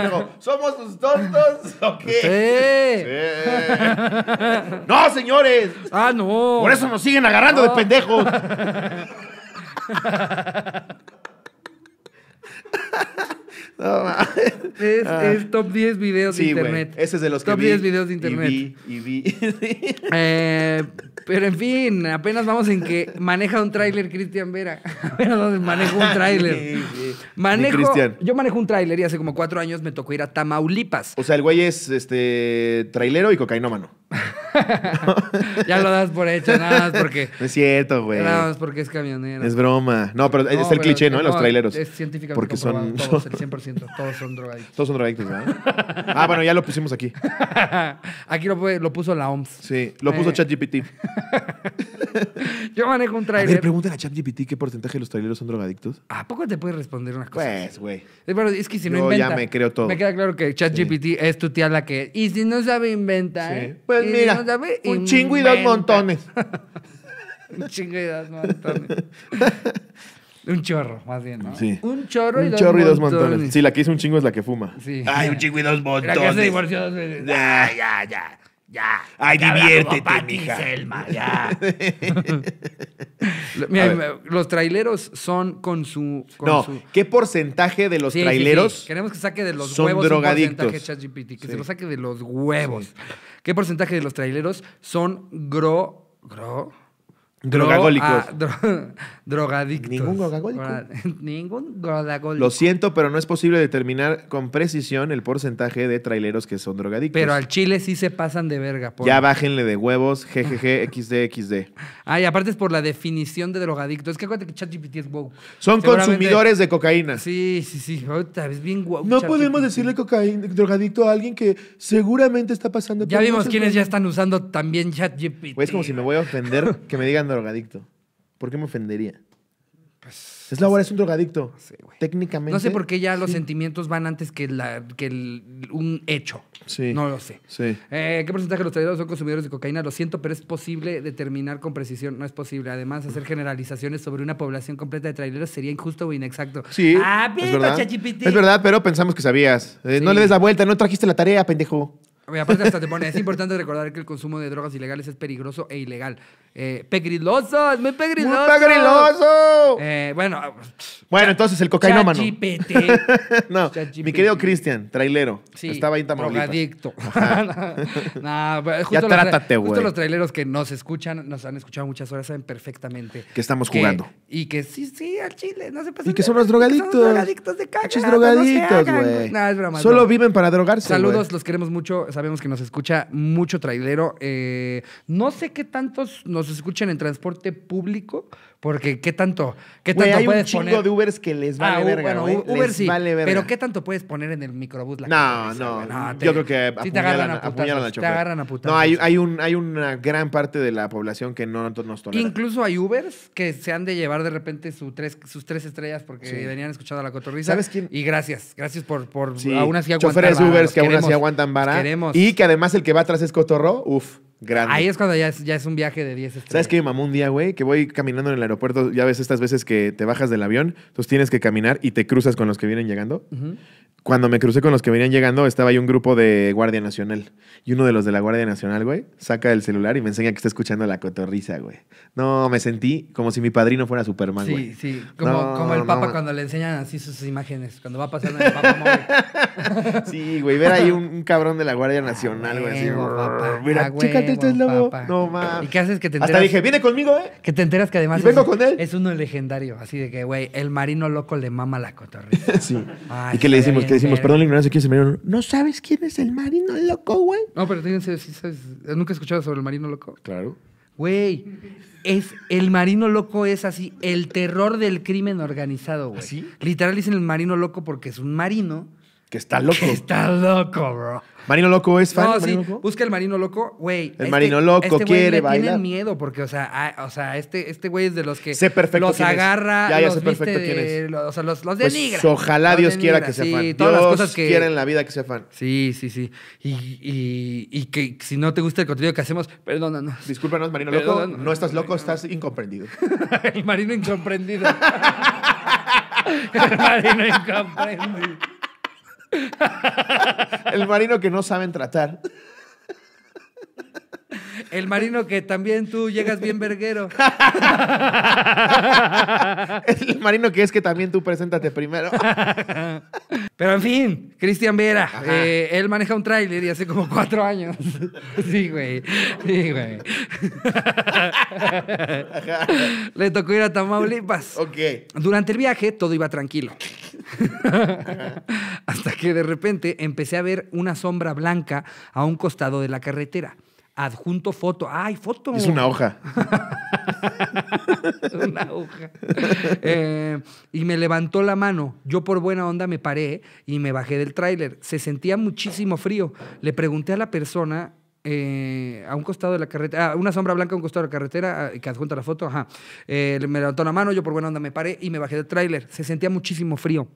luego, ¿somos sus tontos o qué? Sí. ¡No, señores! ¡Ah, no! Por eso nos siguen agarrando de pendejos. Ah. es, top 10 videos de internet. Ese es de los top que vi, 10 videos de internet. Y vi, y vi. Eh, pero en fin, apenas vamos en que maneja un tráiler Cristian Vera. apenas manejo un ah, tráiler. yo manejo un tráiler y hace como cuatro años me tocó ir a Tamaulipas. O sea, el güey es este trailero y cocainómano. ya lo das por hecho, nada más porque. es cierto, güey. Nada más porque es camionero. Es broma. No, pero es el cliché, ¿no? los traileros. Es científicamente porque son, todos, el todos son drogadictos. Todos son drogadictos, ¿verdad? ah, bueno, ya lo pusimos aquí. aquí lo, puso la OMS. Sí, lo puso eh. ChatGPT. Yo manejo un trailer. A ver, a ChatGPT qué porcentaje de los traileros son drogadictos. ¿A poco te puede responder una cosa? Pues, güey. es que si no Yo inventa. ya me creo todo. Me queda claro que ChatGPT es tu tía la que. Y si no sabe, inventa. Sí. ¿eh? Pues mira, un chingo y dos montones. un chingo y dos montones. Un chorro, más bien, Un chorro y dos chorro montones. y dos montones. Sí, la que hizo un chingo es la que fuma. Sí. Ay, un chingo y dos montones. Ya, ya, ya. Ya. Ay, diviértete, mija. Selma, ya. Mira, los traileros son con su. no, ¿qué porcentaje de los traileros. Queremos que saque de los huevos un porcentaje que se lo saque de los huevos. ¿Qué porcentaje de los traileros son gro. gro Drogacólicos. Ah, drogadictos. Ningún drogacólico. Ningún drogacólico. Lo siento, pero no es posible determinar con precisión el porcentaje de traileros que son drogadictos. Pero al chile sí se pasan de verga. Ya bájenle de huevos, GGG, XD, XD. Ah, aparte es por la definición de drogadicto. Es que acuérdate que ChatGPT es wow. Son consumidores de cocaína. Sí, sí, sí. es bien wow. No podemos decirle cocaína, drogadicto a alguien que seguramente está pasando. Ya vimos quienes ya están usando también ChatGPT. Pues es como si me voy a ofender que me digan drogadicto? ¿Por qué me ofendería? Pues, es la hora, es un drogadicto. Técnicamente. No sé por qué ya los sentimientos van antes que, la, que un hecho. Sí. No lo sé. Sí. Eh, ¿Qué porcentaje de los traidores son consumidores de cocaína? Lo siento, pero es posible determinar con precisión. No es posible. Además, hacer generalizaciones sobre una población completa de traidores sería injusto o inexacto. Sí. Ah, es, verdad. es verdad, pero pensamos que sabías. Eh, no le des la vuelta, no trajiste la tarea, pendejo aparte hasta te es importante recordar que el consumo de drogas ilegales es peligroso e ilegal. Eh, pegriloso, es muy pegriloso. ¡Muy pegriloso! Eh, bueno. Bueno, entonces el cocainómano. no, mi querido Cristian, trailero. estaba ahí en Tamaulipas. Drogadicto. Pues, ya trátate, güey. Justo los traileros que nos escuchan, nos han escuchado muchas horas, saben perfectamente. Que estamos jugando. Y que sí, sí, al chile, no se Y que son los drogadictos. son los drogadictos de caca. drogadictos, güey. No es Solo viven para drogarse, Saludos, los queremos mucho sabemos que nos escucha mucho traidero eh, no sé qué tantos nos escuchan en transporte público, porque qué tanto, qué tanto hay un chingo de Ubers que les vale ah, verga, bueno, Uber sí, pero qué tanto puedes poner en el microbús la No, no, no yo creo que si te agarran a, putazos, te agarran a No, hay, hay, una gran parte de la población que no nos tolera. Incluso hay Ubers que se han de llevar de repente sus tres, sus tres estrellas porque venían escuchando a la cotorrisa. ¿Sabes quién? Y gracias, gracias por, por sí. aún así aguantar Choferes Ubers que aún así aguantan vara. Y que además el que va atrás es cotorro, uff. Ahí es cuando ya es, un viaje de 10 estrellas. ¿Sabes qué me mamó un día, güey? Que voy caminando en el aeropuerto, ya ves estas veces que te bajas del avión, entonces tienes que caminar y te cruzas con los que vienen llegando cuando me crucé con los que venían llegando, estaba ahí un grupo de Guardia Nacional. Y uno de los de la Guardia Nacional, güey, saca el celular y me enseña que está escuchando la cotorriza, güey. No, me sentí como si mi padrino fuera Superman, güey. Sí, sí. Como, el Papa cuando le enseñan así sus imágenes, cuando va pasando el Papa Sí, güey, ver ahí un, cabrón de la Guardia ah, Nacional, güey, así. Papá, mira, ah, este es lobo. No mames. ¿Y qué haces que te enteras? Hasta dije, viene conmigo, ¿eh? Que te enteras que además. vengo con él. Es uno legendario, así de que, güey, el marino loco le mama la cotorriza. sí. y qué le decimos, decimos, perdón la ignorancia, ¿quién es el marino? ¿No sabes quién es el marino loco, güey? No, pero fíjense, nunca he escuchado sobre el marino loco. Claro. Güey, es, el marino loco es así, el terror del crimen organizado, güey. ¿Así? ¿Ah, Literal dicen el marino loco porque es un marino que está loco. Que está loco, bro. Marino Loco es fan. No, sí. Busca el Marino Loco, güey. El este Marino este Loco quiere le bailar. miedo porque, o sea, o sea este, este güey es de los que sé perfecto los agarra. Ya, ya los perfecto o sea, los, pues denigra. ojalá Dios quiera que sea fan. Todas Dios las quiera en la vida que sea fan. Sí, sí, sí. Y, que si no te gusta el contenido que hacemos, perdónanos. Discúlpanos, Marino Loco. No estás loco, estás incomprendido. el Marino incomprendido. el Marino incomprendido. El marino que no saben tratar. El marino que también tú llegas bien verguero. El marino que es que también tú preséntate primero. Pero en fin, Cristian Vera, eh, él maneja un tráiler y hace como cuatro años. Sí, güey. Sí, güey. Le tocó ir a Tamaulipas. Okay. Durante el viaje todo iba tranquilo. Hasta que de repente empecé a ver una sombra blanca a un costado de la carretera. Adjunto foto. ¡Ay, foto! Es una hoja. una hoja. Eh, y me levantó la mano. Yo por buena onda me paré y me bajé del tráiler. Se sentía muchísimo frío. Le pregunté a la persona eh, a un costado de la carretera, a una sombra blanca a un costado de la carretera, ah, que adjunta la foto, ajá. Eh, me levantó la mano, yo por buena onda me paré y me bajé del tráiler. Se sentía muchísimo frío.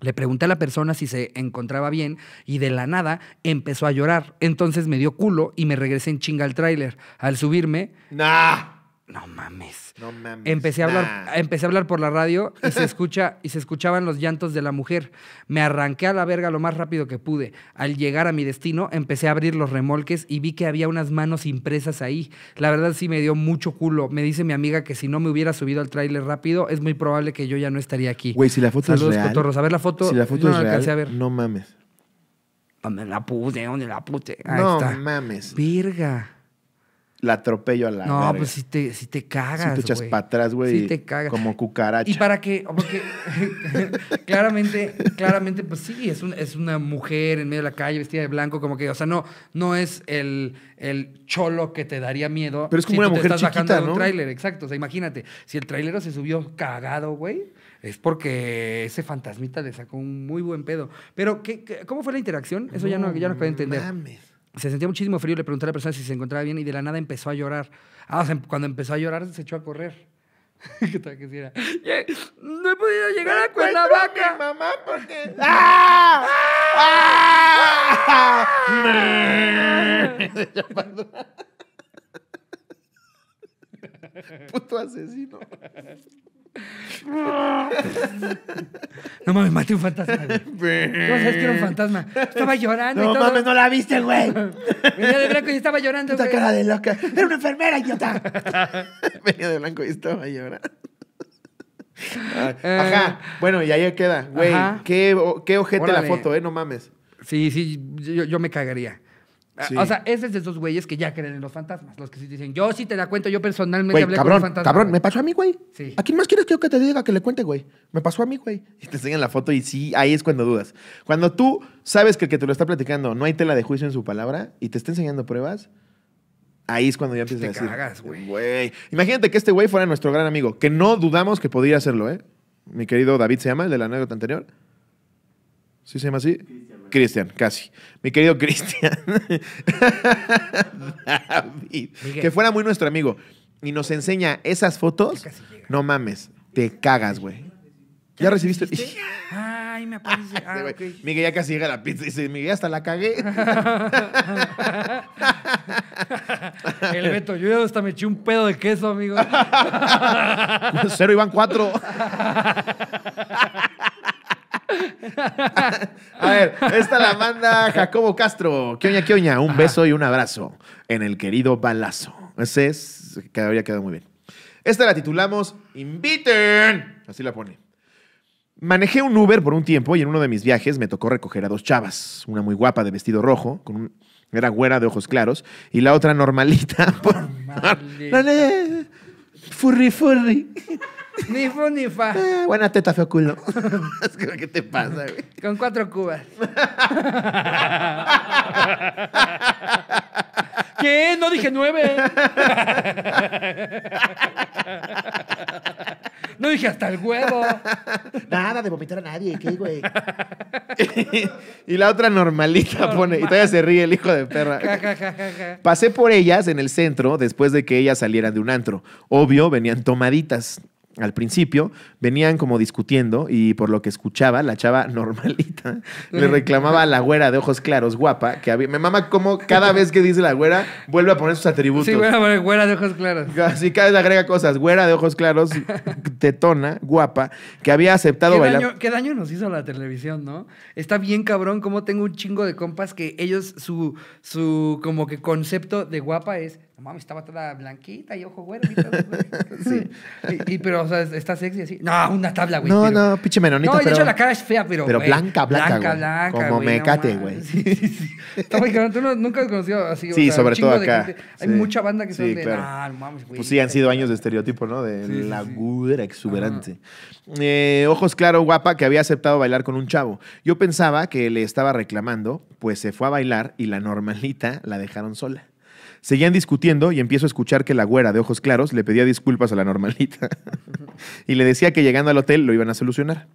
Le pregunté a la persona si se encontraba bien y de la nada empezó a llorar. Entonces me dio culo y me regresé en chinga al tráiler. Al subirme... ¡Nah! no mames. Empecé a hablar, empecé a hablar por la radio y se escucha y se escuchaban los llantos de la mujer. Me arranqué a la verga lo más rápido que pude. Al llegar a mi destino, empecé a abrir los remolques y vi que había unas manos impresas ahí. La verdad sí me dio mucho culo. Me dice mi amiga que si no me hubiera subido al tráiler rápido, es muy probable que yo ya no estaría aquí. Güey, si la foto es real. Cotorros. A ver la foto. Si la foto no es real, a ver. no mames. la puse? ¿Dónde la puse? no mames. Virga la atropello a la. No, pues si te, si te cagas. Si te echas para atrás, güey. Si te cagas. Como cucaracha. Y para qué... claramente, claramente, pues sí, es, un, es una mujer en medio de la calle vestida de blanco, como que, o sea, no, no es el, cholo que te daría miedo. Pero es como una mujer estás chiquita, bajando ¿no? un tráiler, exacto. O sea, imagínate, si el trailero se subió cagado, güey. Es porque ese fantasmita le sacó un muy buen pedo. Pero, ¿qué, cómo fue la interacción? Eso ya no, ya no puede entender. Mames se sentía muchísimo frío, le pregunté a la persona si se encontraba bien y de la nada empezó a llorar. Ah, cuando empezó a llorar se echó a correr. ¿Qué tal que si No he podido llegar a Cuernavaca. A mi mamá porque... ¡Ah! ¡Ah! ¡Ah! Puto asesino. No mames, maté un fantasma, No ¿Cómo sabes que era un fantasma? Estaba llorando no, y todo. mames, no la viste, güey. Venía de blanco y estaba llorando, Esta cara de loca. Era una enfermera, idiota. Venía de blanco y estaba llorando. Eh. Ajá. Bueno, y ahí queda. Güey, qué, qué ojete la foto, ¿eh? No mames. Sí, sí, yo, yo me cagaría. Ah, o sea, ese es de esos güeyes que ya creen en los fantasmas. Los que sí dicen, yo sí te da cuenta, yo personalmente hablé con los Güey, Cabrón, me pasó a mí, güey. Sí. ¿A quién más quieres que yo te diga que le cuente, güey? Me pasó a mí, güey. Y te enseñan la foto y sí, ahí es cuando dudas. Cuando tú sabes que el que te lo está platicando no hay tela de juicio en su palabra y te está enseñando pruebas, ahí es cuando ya empiezas a decir. Cagas, güey. Imagínate que este güey fuera nuestro gran amigo, que no dudamos que podría hacerlo, ¿eh? Mi querido David se llama, el de la anécdota anterior. ¿Sí se llama así? Cristian, casi. Mi querido Cristian. Que fuera muy nuestro amigo. Y nos enseña esas fotos. No mames, te cagas, güey. ¿Ya, recibiste? Ay, me aparece. Ah, Miguel ya casi llega la pizza y dice, Miguel, hasta la cagué. El Beto, yo hasta me eché un pedo de queso, amigo. Cero iban cuatro. A ver, esta la manda Jacobo Castro. ¿Qué oña, un beso y un abrazo en el querido balazo. Ese es, que habría quedado muy bien. Esta la titulamos Inviten. Así la pone. Manejé un Uber por un tiempo y en uno de mis viajes me tocó recoger a dos chavas. Una muy guapa de vestido rojo, con era güera de ojos claros, y la otra normalita. Por... Normalita. Furry, furry. Ni fu ni fa. Eh, buena teta, feo culo. ¿Qué te pasa, güey? Con cuatro cubas. ¿Qué? No dije nueve. No dije hasta el huevo. Nada de vomitar a nadie, ¿qué, güey? y la otra normalita pone, y todavía se ríe el hijo de perra. Pasé por ellas en el centro después de que ellas salieran de un antro. Obvio, venían tomaditas al principio, venían como discutiendo y por lo que escuchaba, la chava normalita le reclamaba a la güera de ojos claros, guapa, que había... Me mama como cada vez que dice la güera, vuelve a poner sus atributos. Sí, güera, de ojos claros. Así cada vez agrega cosas. Güera de ojos claros, tetona, guapa, que había aceptado ¿Qué bailar... ¿Qué daño nos hizo la televisión, no? Está bien cabrón como tengo un chingo de compas que ellos, su, su como que concepto de guapa es no mames, estaba toda blanquita y ojo güero. sí. Y, pero, o sea, está sexy así. No, una tabla, güey. No, no, pinche menonita. No, de hecho la cara es fea, pero. Pero blanca, blanca. Blanca, blanca. Como güey, mecate, güey. Sí, sí, sí. Tú no, nunca has conocido así. Sí, sobre todo acá. Hay mucha banda que son de. Ah, no mames, güey. Pues sí, han sido años de estereotipo, ¿no? De la exuberante. Eh, ojos claro, guapa, que había aceptado bailar con un chavo. Yo pensaba que le estaba reclamando, pues se fue a bailar y la normalita la dejaron sola. Seguían discutiendo y empiezo a escuchar que la güera de ojos claros le pedía disculpas a la normalita y le decía que llegando al hotel lo iban a solucionar.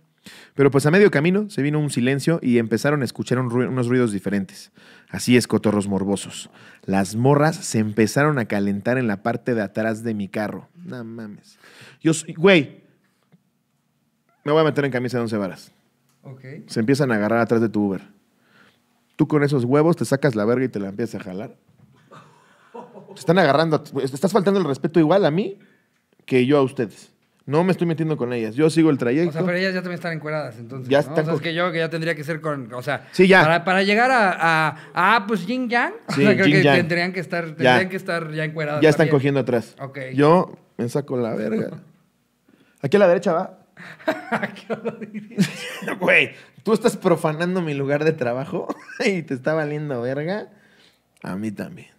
Pero pues a medio camino se vino un silencio y empezaron a escuchar unos ruidos diferentes. Así es, cotorros morbosos. Las morras se empezaron a calentar en la parte de atrás de mi carro. No mames. Yo, soy, güey, me voy a meter en camisa de once varas. Okay. Se empiezan a agarrar atrás de tu Uber. Tú con esos huevos te sacas la verga y te la empiezas a jalar. Se están agarrando. Estás faltando el respeto igual a mí que yo a ustedes. No me estoy metiendo con ellas. Yo sigo el trayecto. O sea, pero ellas ya también están encueradas, entonces. Ya o sea, es que yo que ya tendría que ser con. O sea, Para, llegar a, Ah, pues Jin Yang, sí, creo que tendrían que estar, tendrían ya. que estar ya encueradas. Ya están cogiendo atrás. Ok. Yo me saco la verga. Aquí a la derecha va. Güey, tú estás profanando mi lugar de trabajo y te está valiendo verga. A mí también.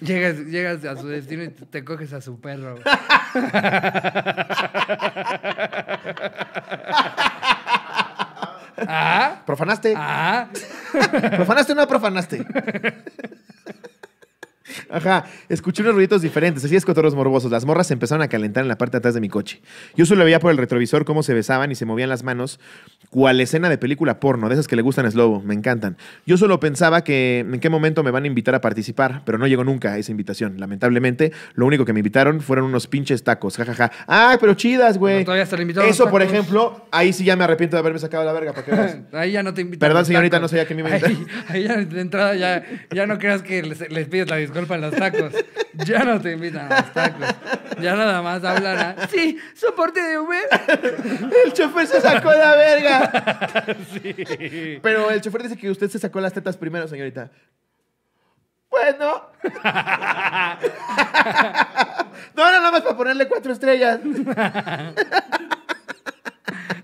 Llegas, llegas a su destino y te coges a su perro. ¿Ah? ¿Profanaste? Ah. ¿Profanaste o no profanaste? Ajá, escuché unos ruiditos diferentes, así es los morbosos. Las morras se empezaron a calentar en la parte de atrás de mi coche. Yo solo veía por el retrovisor cómo se besaban y se movían las manos, cual escena de película porno, de esas que le gustan a Slobo, me encantan. Yo solo pensaba que en qué momento me van a invitar a participar, pero no llegó nunca a esa invitación. Lamentablemente, lo único que me invitaron fueron unos pinches tacos, jajaja. Ah, pero chidas, güey. Eso, por ejemplo, ahí sí ya me arrepiento de haberme sacado la verga, Ahí ya no te invitaron Perdón, señorita, no sabía que me iba a Ahí, ya de entrada ya, ya no creas que les, les pides la para los tacos. Ya no te invitan a los tacos. Ya nada más hablará Sí, soporte de Uber. el chofer se sacó la verga. Sí. Pero el chofer dice que usted se sacó las tetas primero, señorita. Bueno. no era nada más para ponerle cuatro estrellas.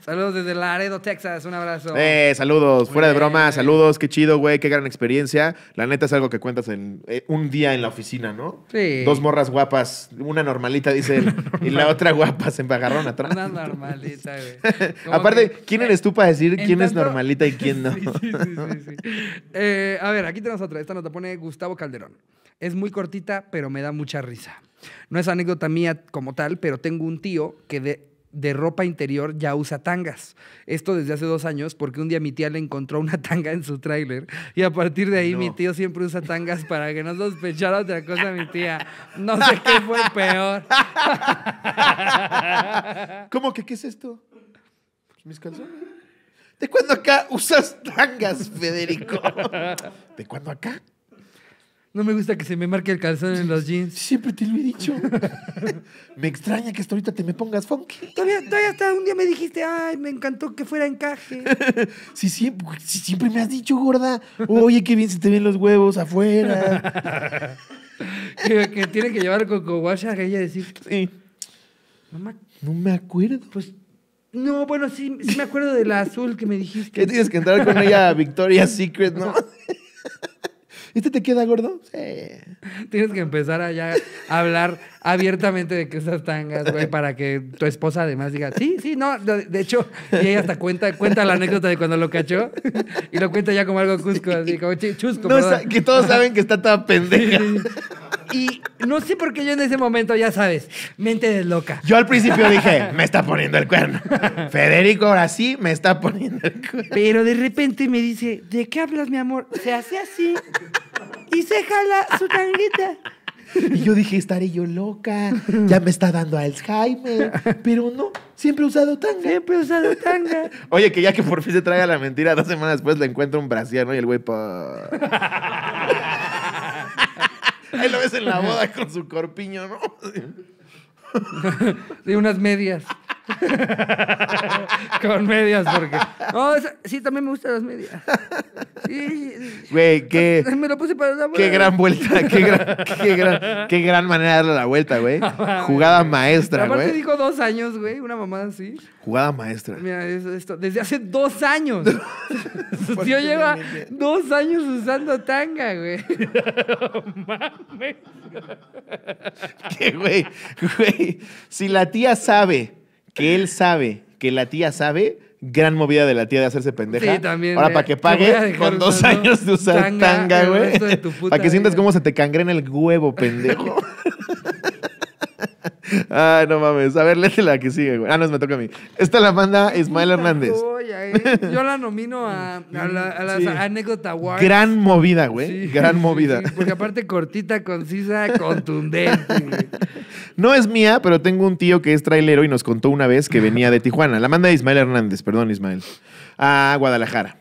Saludos desde Laredo, Texas. Un abrazo. Eh, saludos. Fuera de broma, saludos. Qué chido, güey. Qué gran experiencia. La neta es algo que cuentas en eh, un día en la oficina, ¿no? Sí. Dos morras guapas. Una normalita, dice él. y la otra guapa se embagarrón atrás. Una normalita, güey. Aparte, ¿quién eh, eres tú para decir quién es normalita y quién no? sí, sí, sí. Eh, a ver, aquí tenemos otra. Esta nos la pone Gustavo Calderón. Es muy cortita, pero me da mucha risa. No es anécdota mía como tal, pero tengo un tío que de de ropa interior ya usa tangas. Esto desde hace dos años porque un día mi tía le encontró una tanga en su tráiler y a partir de ahí mi tío siempre usa tangas para que no sospechara otra cosa mi tía. No sé qué fue peor. ¿Cómo que qué es esto? Mis calzones. ¿De cuándo acá usas tangas, Federico? ¿De cuándo acá? No me gusta que se me marque el calzón en los jeans. Siempre te lo he dicho. me extraña que hasta ahorita te me pongas funky. Todavía, hasta un día me dijiste, ay, me encantó que fuera encaje. si, siempre, me has dicho, gorda, oye, qué bien se te ven los huevos afuera. que, tiene que llevar Coco Washa a ella decir. Sí. Mamá. No me acuerdo. Pues no, bueno, sí, sí me acuerdo de la azul que me dijiste. Que tienes que entrar con ella a Victoria's Secret, ¿no? ¿Este te queda gordo? Sí. Tienes que empezar a hablar abiertamente de que usas tangas, güey, para que tu esposa además diga, sí, sí, no. De hecho, y ella hasta cuenta, cuenta la anécdota de cuando lo cachó y lo cuenta ya como algo cusco, así como chusco. que todos saben que está toda pendeja. Y no sé por qué yo en ese momento, ya sabes, mente loca. Yo al principio dije, me está poniendo el cuerno. Federico ahora sí me está poniendo el cuerno. Pero de repente me dice, ¿de qué hablas, mi amor? Se hace así y se jala su tanguita. Y yo dije, estaré yo loca, ya me está dando Alzheimer. Pero no, siempre he usado tanga. Siempre he usado tanga. Oye, que ya que por fin se traiga la mentira, dos semanas después le encuentro un Brasiano Y el güey, Ahí lo ves en la boda con su corpiño, ¿no? Sí, unas medias. Con medias, porque. No, sí, también me gustan las medias. Güey, qué, Me lo puse para la qué gran vuelta, qué gran, qué, gran, qué gran manera de darle la vuelta, güey. Ah, Jugada maestra, güey. Aparte dijo dos años, güey, una mamada así. Jugada maestra. Mira, esto, desde hace dos años. Su tío lleva dos años usando tanga, güey. Que, güey, güey, si la tía sabe que él sabe, que la tía sabe, gran movida de la tía de hacerse pendeja. también. Ahora, eh, para que pague con dos años de usar tanga, güey. Para que sientas cómo se te en el huevo, pendejo. Ay, no mames. A ver, léete la que sigue, güey. Ah, no, me toca a mí. Esta la manda Ismael Hernández. Eh. Yo la nomino a, la, anécdota Gran movida, güey. Gran movida. porque aparte cortita, concisa, contundente. No es mía, pero tengo un tío que es trailero y nos contó una vez que venía de Tijuana. La manda Ismael Hernández, perdón, Ismael. A Guadalajara.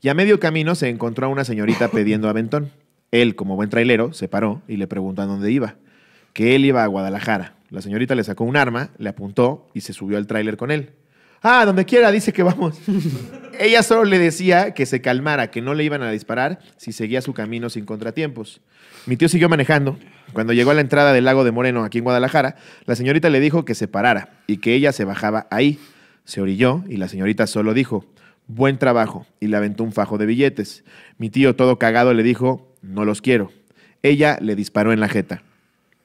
Y a medio camino se encontró a una señorita pidiendo aventón. Él, como buen trailero, se paró y le preguntó a dónde iba. Que él iba a Guadalajara. La señorita le sacó un arma, le apuntó y se subió al tráiler con él. Ah, donde quiera, dice que vamos. Ella solo le decía que se calmara, que no le iban a disparar si seguía su camino sin contratiempos. Mi tío siguió manejando. Cuando llegó a la entrada del lago de Moreno, aquí en Guadalajara, la señorita le dijo que se parara y que ella se bajaba ahí. Se orilló y la señorita solo dijo, buen trabajo, y le aventó un fajo de billetes. Mi tío, todo cagado, le dijo, no los quiero. Ella le disparó en la jeta.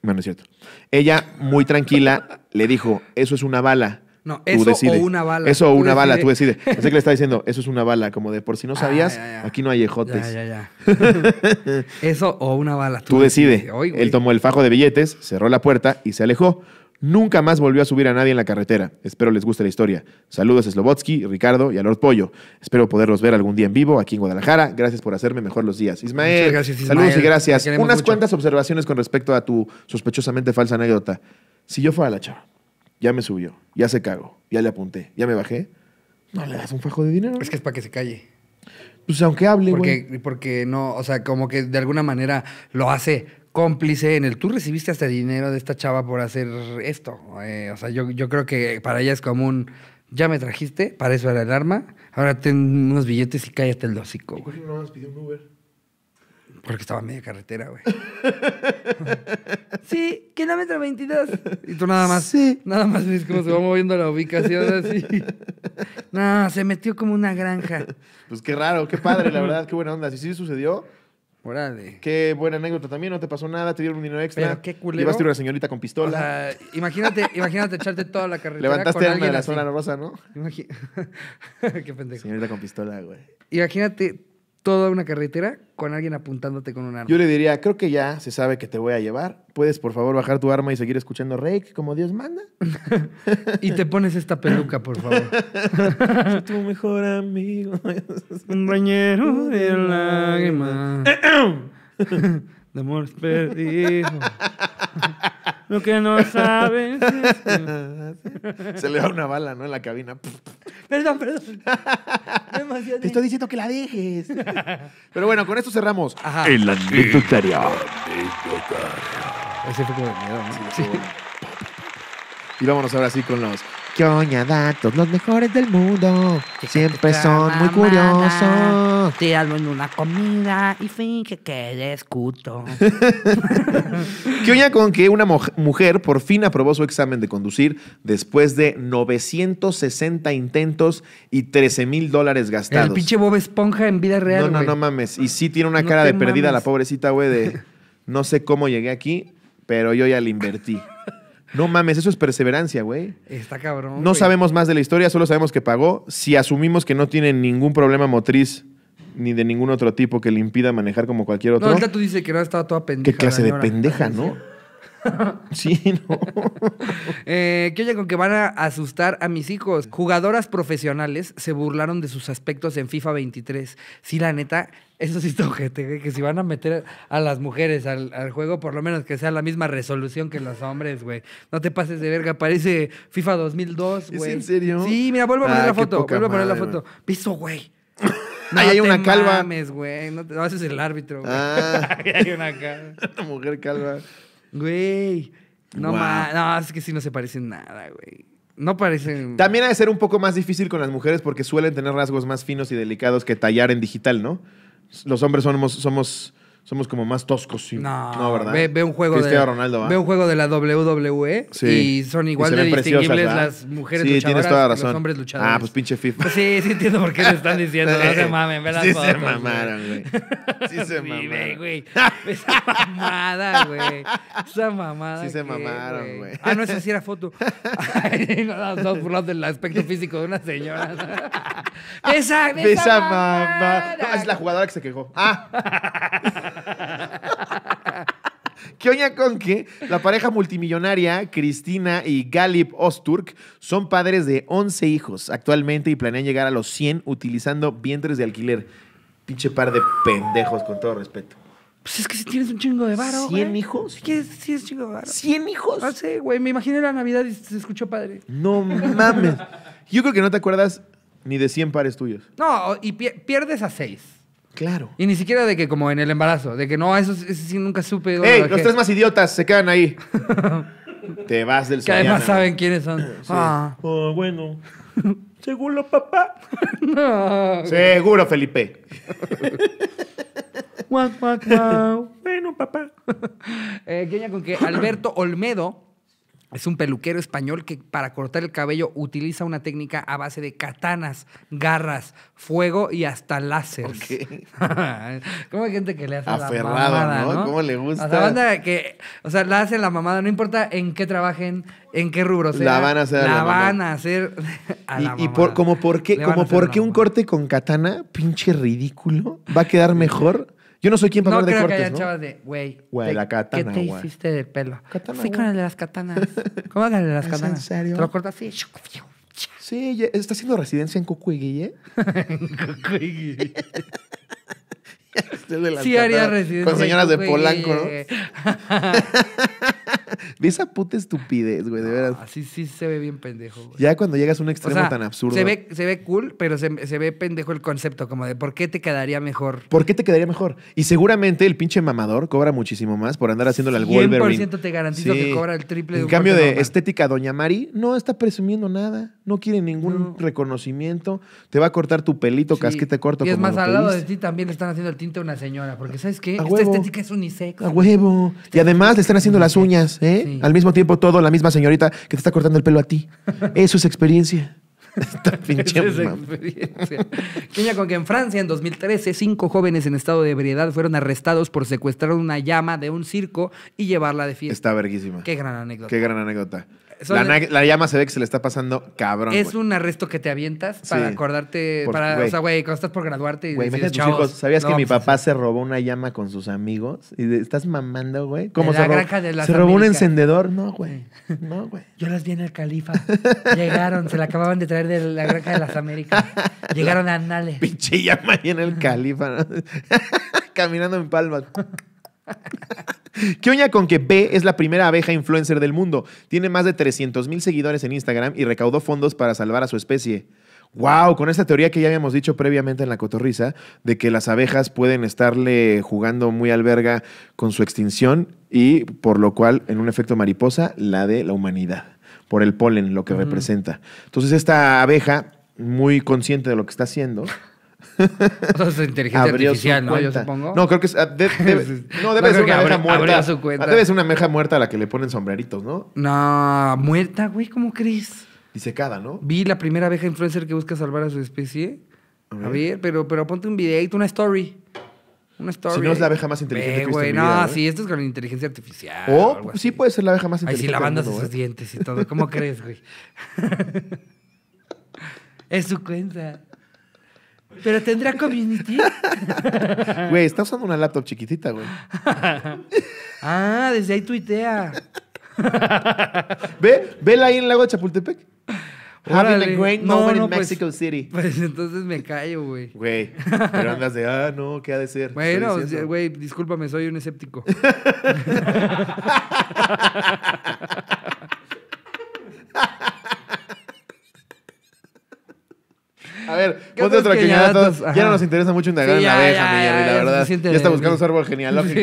Bueno, es cierto. Ella, muy tranquila, le dijo, eso es una bala. No, eso o una bala. Eso o una bala, tú decides. Así que le está diciendo, eso es una bala, como de por si no ah, sabías, aquí no hay ejotes. Ya, eso o una bala. Tú, decides. Decide. Él tomó el fajo de billetes, cerró la puerta y se alejó. Nunca más volvió a subir a nadie en la carretera. Espero les guste la historia. Saludos a Slobotsky, Ricardo y a Lord Pollo. Espero poderlos ver algún día en vivo aquí en Guadalajara. Gracias por hacerme mejor los días. Ismael, gracias, saludos y gracias. Unas cuantas observaciones con respecto a tu sospechosamente falsa anécdota. Si yo fuera la chava, ya me subió, ya se cago, ya le apunté, ya me bajé, no le das un fajo de dinero. Es que es para que se calle. Pues aunque hable, Porque no, o sea, como que de alguna manera lo hace cómplice en el tú recibiste hasta dinero de esta chava por hacer esto. Eh, o sea, yo, creo que para ella es común ya me trajiste, para eso era el arma. Ahora ten unos billetes y cállate el dosico. nos pidió un Uber? Porque estaba media carretera, güey. sí, kilómetro 22. Y tú nada más. Sí. Nada más ves cómo se va moviendo la ubicación así. No, se metió como una granja. Pues qué raro, qué padre, la verdad, qué buena onda. Si sí sucedió, Qué buena anécdota también, no te pasó nada, te dieron un dinero extra. qué culero. Llevaste a una señorita con pistola. imagínate, imagínate echarte toda la carrera. Levantaste con a alguien de la así. zona rosa, ¿no? Imagínate. qué pendejo. Señorita con pistola, güey. Imagínate toda una carretera con alguien apuntándote con un arma. Yo le diría, creo que ya se sabe que te voy a llevar. ¿Puedes, por favor, bajar tu arma y seguir escuchando Rake como Dios manda? y te pones esta peluca, por favor. Soy tu mejor amigo. un bañero de lágrimas. de amor perdido. Lo que no sabes. Es... Se le da una bala, ¿no? En la cabina. Perdón, perdón. Demasiado. Te estoy diciendo que la dejes. Pero bueno, con esto cerramos. Ajá. El anecdotario. Ese fue de sí. Y vámonos ahora sí con los Coña datos, los mejores del mundo. siempre son muy curiosos. Tíralo en una comida y finge que eres escuto ¿Qué oña con que una mujer por fin aprobó su examen de conducir después de 960 intentos y 13 mil dólares gastados? El pinche Bob Esponja en vida real. No, no, no mames. Y sí tiene una cara de perdida la pobrecita, güey, de no sé cómo llegué aquí, pero yo ya le invertí. No mames, eso es perseverancia, güey. Está cabrón. No sabemos más de la historia, solo sabemos que pagó. Si asumimos que no tiene ningún problema motriz ni de ningún otro tipo que le impida manejar como cualquier otro. No, el tú dices que no estaba toda pendeja. Qué clase de pendeja, ¿no? Sí, no. Eh, ¿Qué oye con que van a asustar a mis hijos? Jugadoras profesionales se burlaron de sus aspectos en FIFA 23. Sí, la neta, eso sí está ojete, que si van a meter a las mujeres al, juego, por lo menos que sea la misma resolución que los hombres, güey. No te pases de verga, parece FIFA 2002, güey. en serio? Sí, mira, vuelvo a poner la foto, vuelvo a poner la foto. Piso, güey. No Ahí hay una calva. Mames, güey. No te haces el árbitro, güey. Ah. hay una calva. mujer calva. Güey. No, más no, es que sí no se parecen nada, güey. No parecen. También ha de ser un poco más difícil con las mujeres porque suelen tener rasgos más finos y delicados que tallar en digital, ¿no? Los hombres somos, somos somos como más toscos, sí. No, ¿verdad? Ve, un juego Cristiano de, Ronaldo, ve un juego de la WWE sí. y son igual de distinguibles las mujeres sí, luchadoras tienes toda razón. los hombres luchadores. Ah, pues pinche FIFA. sí, sí entiendo por qué se están diciendo. no se mamen, ve las sí Se mamaron, güey. Sí se mamaron, güey. Esa mamada, güey. Esa mamada. Sí se mamaron, güey. Ah, no, esa sí era foto. Ay, no, no, del aspecto físico de una señora. esa, esa, esa mamada. No, ah, es la jugadora que se quejó. Ah. ¿Qué oña con que la pareja multimillonaria Cristina y Galip Osturk son padres de 11 hijos actualmente y planean llegar a los 100 utilizando vientres de alquiler? Pinche par de pendejos, con todo respeto. Pues es que si tienes un chingo de varo. 100 hijos? Sí, es, chingo de varo. ¿Cien hijos? No ah, sé, güey. Me imaginé la Navidad y se escuchó padre. No mames. Yo creo que no te acuerdas ni de 100 pares tuyos. No, y pierdes a 6. Claro. Y ni siquiera de que como en el embarazo, de que no, eso, sí nunca supe. ¡Ey! Los tres más idiotas se quedan ahí. Te vas del Que además saben quiénes son. Ah. ah. bueno. Seguro, papá. Seguro, Felipe. Bueno, papá. Eh, con que Alberto Olmedo es un peluquero español que para cortar el cabello utiliza una técnica a base de katanas, garras, fuego y hasta láser. ¿Cómo hay gente que le hace la mamada, ¿no? ¿no? ¿Cómo le gusta? O sea, banda que, o sea, la hace la mamada, no importa en qué trabajen, en qué rubro sea. La van a hacer. La, a la van a hacer a y, y por como por como por qué un corte con katana, pinche ridículo, va a quedar mejor yo no soy quien para no hablar de cortes, que haya chavas de, güey, ¿qué te hiciste del pelo? Katana, Fui con el de las katanas. ¿Cómo con el de las ¿Es katanas? ¿En serio? Te lo cortas así. Sí, está haciendo residencia en Cucuiguille. en Cucuiguille. sí, haría residencia. Con señoras de Polanco, ¿no? De esa puta estupidez, güey, de veras. Así sí se ve bien pendejo, güey. Ya cuando llegas a un extremo tan absurdo. Se ve, se ve cool, pero se, ve pendejo el concepto, como de por qué te quedaría mejor. ¿Por qué te quedaría mejor? Y seguramente el pinche mamador cobra muchísimo más por andar haciéndole al Wolverine. 100% te garantizo que cobra el triple de un En cambio de estética, Doña Mari no está presumiendo nada, no quiere ningún reconocimiento, te va a cortar tu pelito, casquete corto. Y es más, al lado de ti también le están haciendo el tinte a una señora, porque ¿sabes qué? Esta estética es unisex. A huevo. Y además le están haciendo las uñas, ¿eh? ¿eh? Al mismo tiempo todo, la misma señorita que te está cortando el pelo a ti. Eso es experiencia. Esta pinche es experiencia. con que en Francia en 2013 cinco jóvenes en estado de ebriedad fueron arrestados por secuestrar una llama de un circo y llevarla de fiesta. Está verguísima. Qué gran anécdota. Qué gran anécdota. La, llama se ve que se le está pasando cabrón. Es un arresto que te avientas para acordarte. para, o sea, güey, cuando estás por graduarte y wey, decides, ¿Sabías que mi pues, papá se robó una llama con sus amigos? Y estás mamando, güey. ¿Cómo se, robó? se robó un encendedor? No, güey. No, güey. Yo las vi en el califa. Llegaron, se la acababan de traer de la granja de las Américas. Llegaron a Nale. Pinche llama ahí en el califa. Caminando en palmas. ¿Qué oña con que B es la primera abeja influencer del mundo? Tiene más de 300 mil seguidores en Instagram y recaudó fondos para salvar a su especie. ¡Wow! Con esta teoría que ya habíamos dicho previamente en la cotorriza, de que las abejas pueden estarle jugando muy alberga con su extinción y por lo cual, en un efecto mariposa, la de la humanidad, por el polen, lo que representa. Entonces, esta abeja, muy consciente de lo que está haciendo, O sea, es inteligencia artificial, ¿no? Yo supongo. No, creo que es. Ah, no, debe ser una abeja muerta. Ah, debe ser una abeja muerta a la que le ponen sombreritos, ¿no? No, muerta, güey, ¿cómo crees? secada, ¿no? Vi la primera abeja influencer que busca salvar a su especie. A ver, pero, pero ponte un videito, una story. Una story. Si no es la abeja más inteligente que eh, güey, no, ¿eh? sí, esto es con inteligencia artificial. Oh, o, sí puede ser la abeja más inteligente. Ahí sí, lavando sus ¿eh? dientes y todo. ¿Cómo crees, güey? es su cuenta. Pero tendrá community. Güey, está usando una laptop chiquitita, güey. ah, desde ahí tuitea. ¿Ve? Vela ahí en el lago de Chapultepec. Having a great no, no, pues, Mexico City. Pues entonces me callo, güey. Güey, pero andas de, ah, no, ¿qué ha de ser? Bueno, güey, discúlpame, soy un escéptico. A ver, ponte otro Ya no nos interesa mucho indagar en la abeja, ya, Miguel, la verdad. Ya está buscando su árbol genealógico.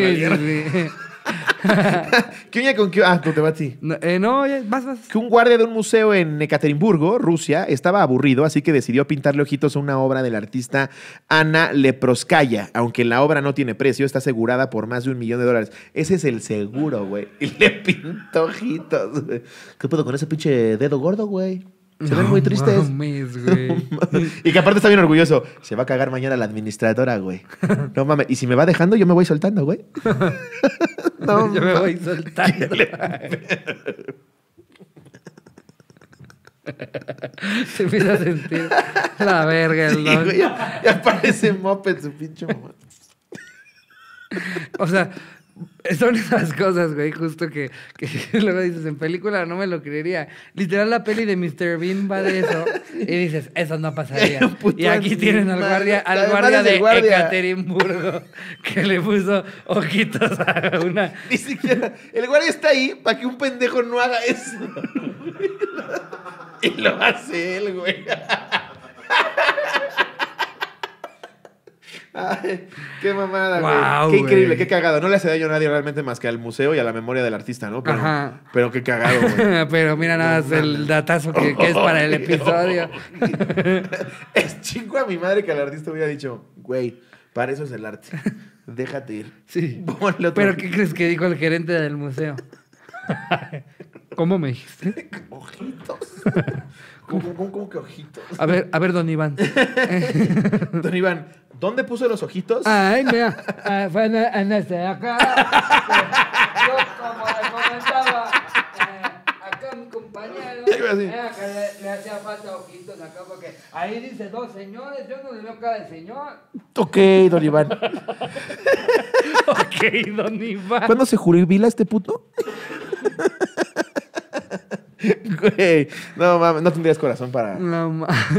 ¿Qué uña con qué? Ah, ¿con te No, eh, vas, vas. Que un guardia de un museo en Ekaterimburgo, Rusia, estaba aburrido, así que decidió pintarle ojitos a una obra del artista Ana Leproskaya. Aunque la obra no tiene precio, está asegurada por más de un millón de dólares. Ese es el seguro, güey. Y le pinto ojitos. ¿Qué puedo con ese pinche dedo gordo, güey? Se no ven muy tristes. Mames, güey. y que aparte está bien orgulloso. Se va a cagar mañana la administradora, güey. No mames. Y si me va dejando, yo me voy soltando, güey. no, yo me voy soltando. Se empieza a sentir la verga el sí, don. Güey, ya, ya, su pinche mamá. O sea, Son esas cosas, güey, justo que, que luego dices, en película no me lo creería. Literal, la peli de Mr. Bean va de eso. Y dices, eso no pasaría. Y aquí tienen al guardia, al guardia de que le puso ojitos a una. Ni siquiera. El guardia está ahí para que un pendejo no haga eso. Y lo hace él, güey. Ay, qué mamada, güey. qué increíble, qué cagado. No le hace daño a nadie realmente más que al museo y a la memoria del artista, ¿no? Pero, pero qué cagado, güey. pero mira nada más el datazo que, es para el episodio. es chingo a mi madre que el artista hubiera dicho, güey, para eso es el arte. Déjate ir. Sí. Pero ¿qué crees que dijo el gerente del museo? ¿Cómo me dijiste? Ojitos. ¿Cómo, cómo, que ojitos? A ver, a ver, don Iván. don Iván, ¿dónde puso los ojitos? Ay, mira, ah, fue en, este acá. Yo, como le comentaba, eh, acá mi compañero, eh, que le, le hacía falta ojitos acá, porque ahí dice dos señores, yo no le veo cada señor. Ok, don Iván. ok, don Iván. ¿Cuándo se juribila este puto? no mames, no tendrías corazón para.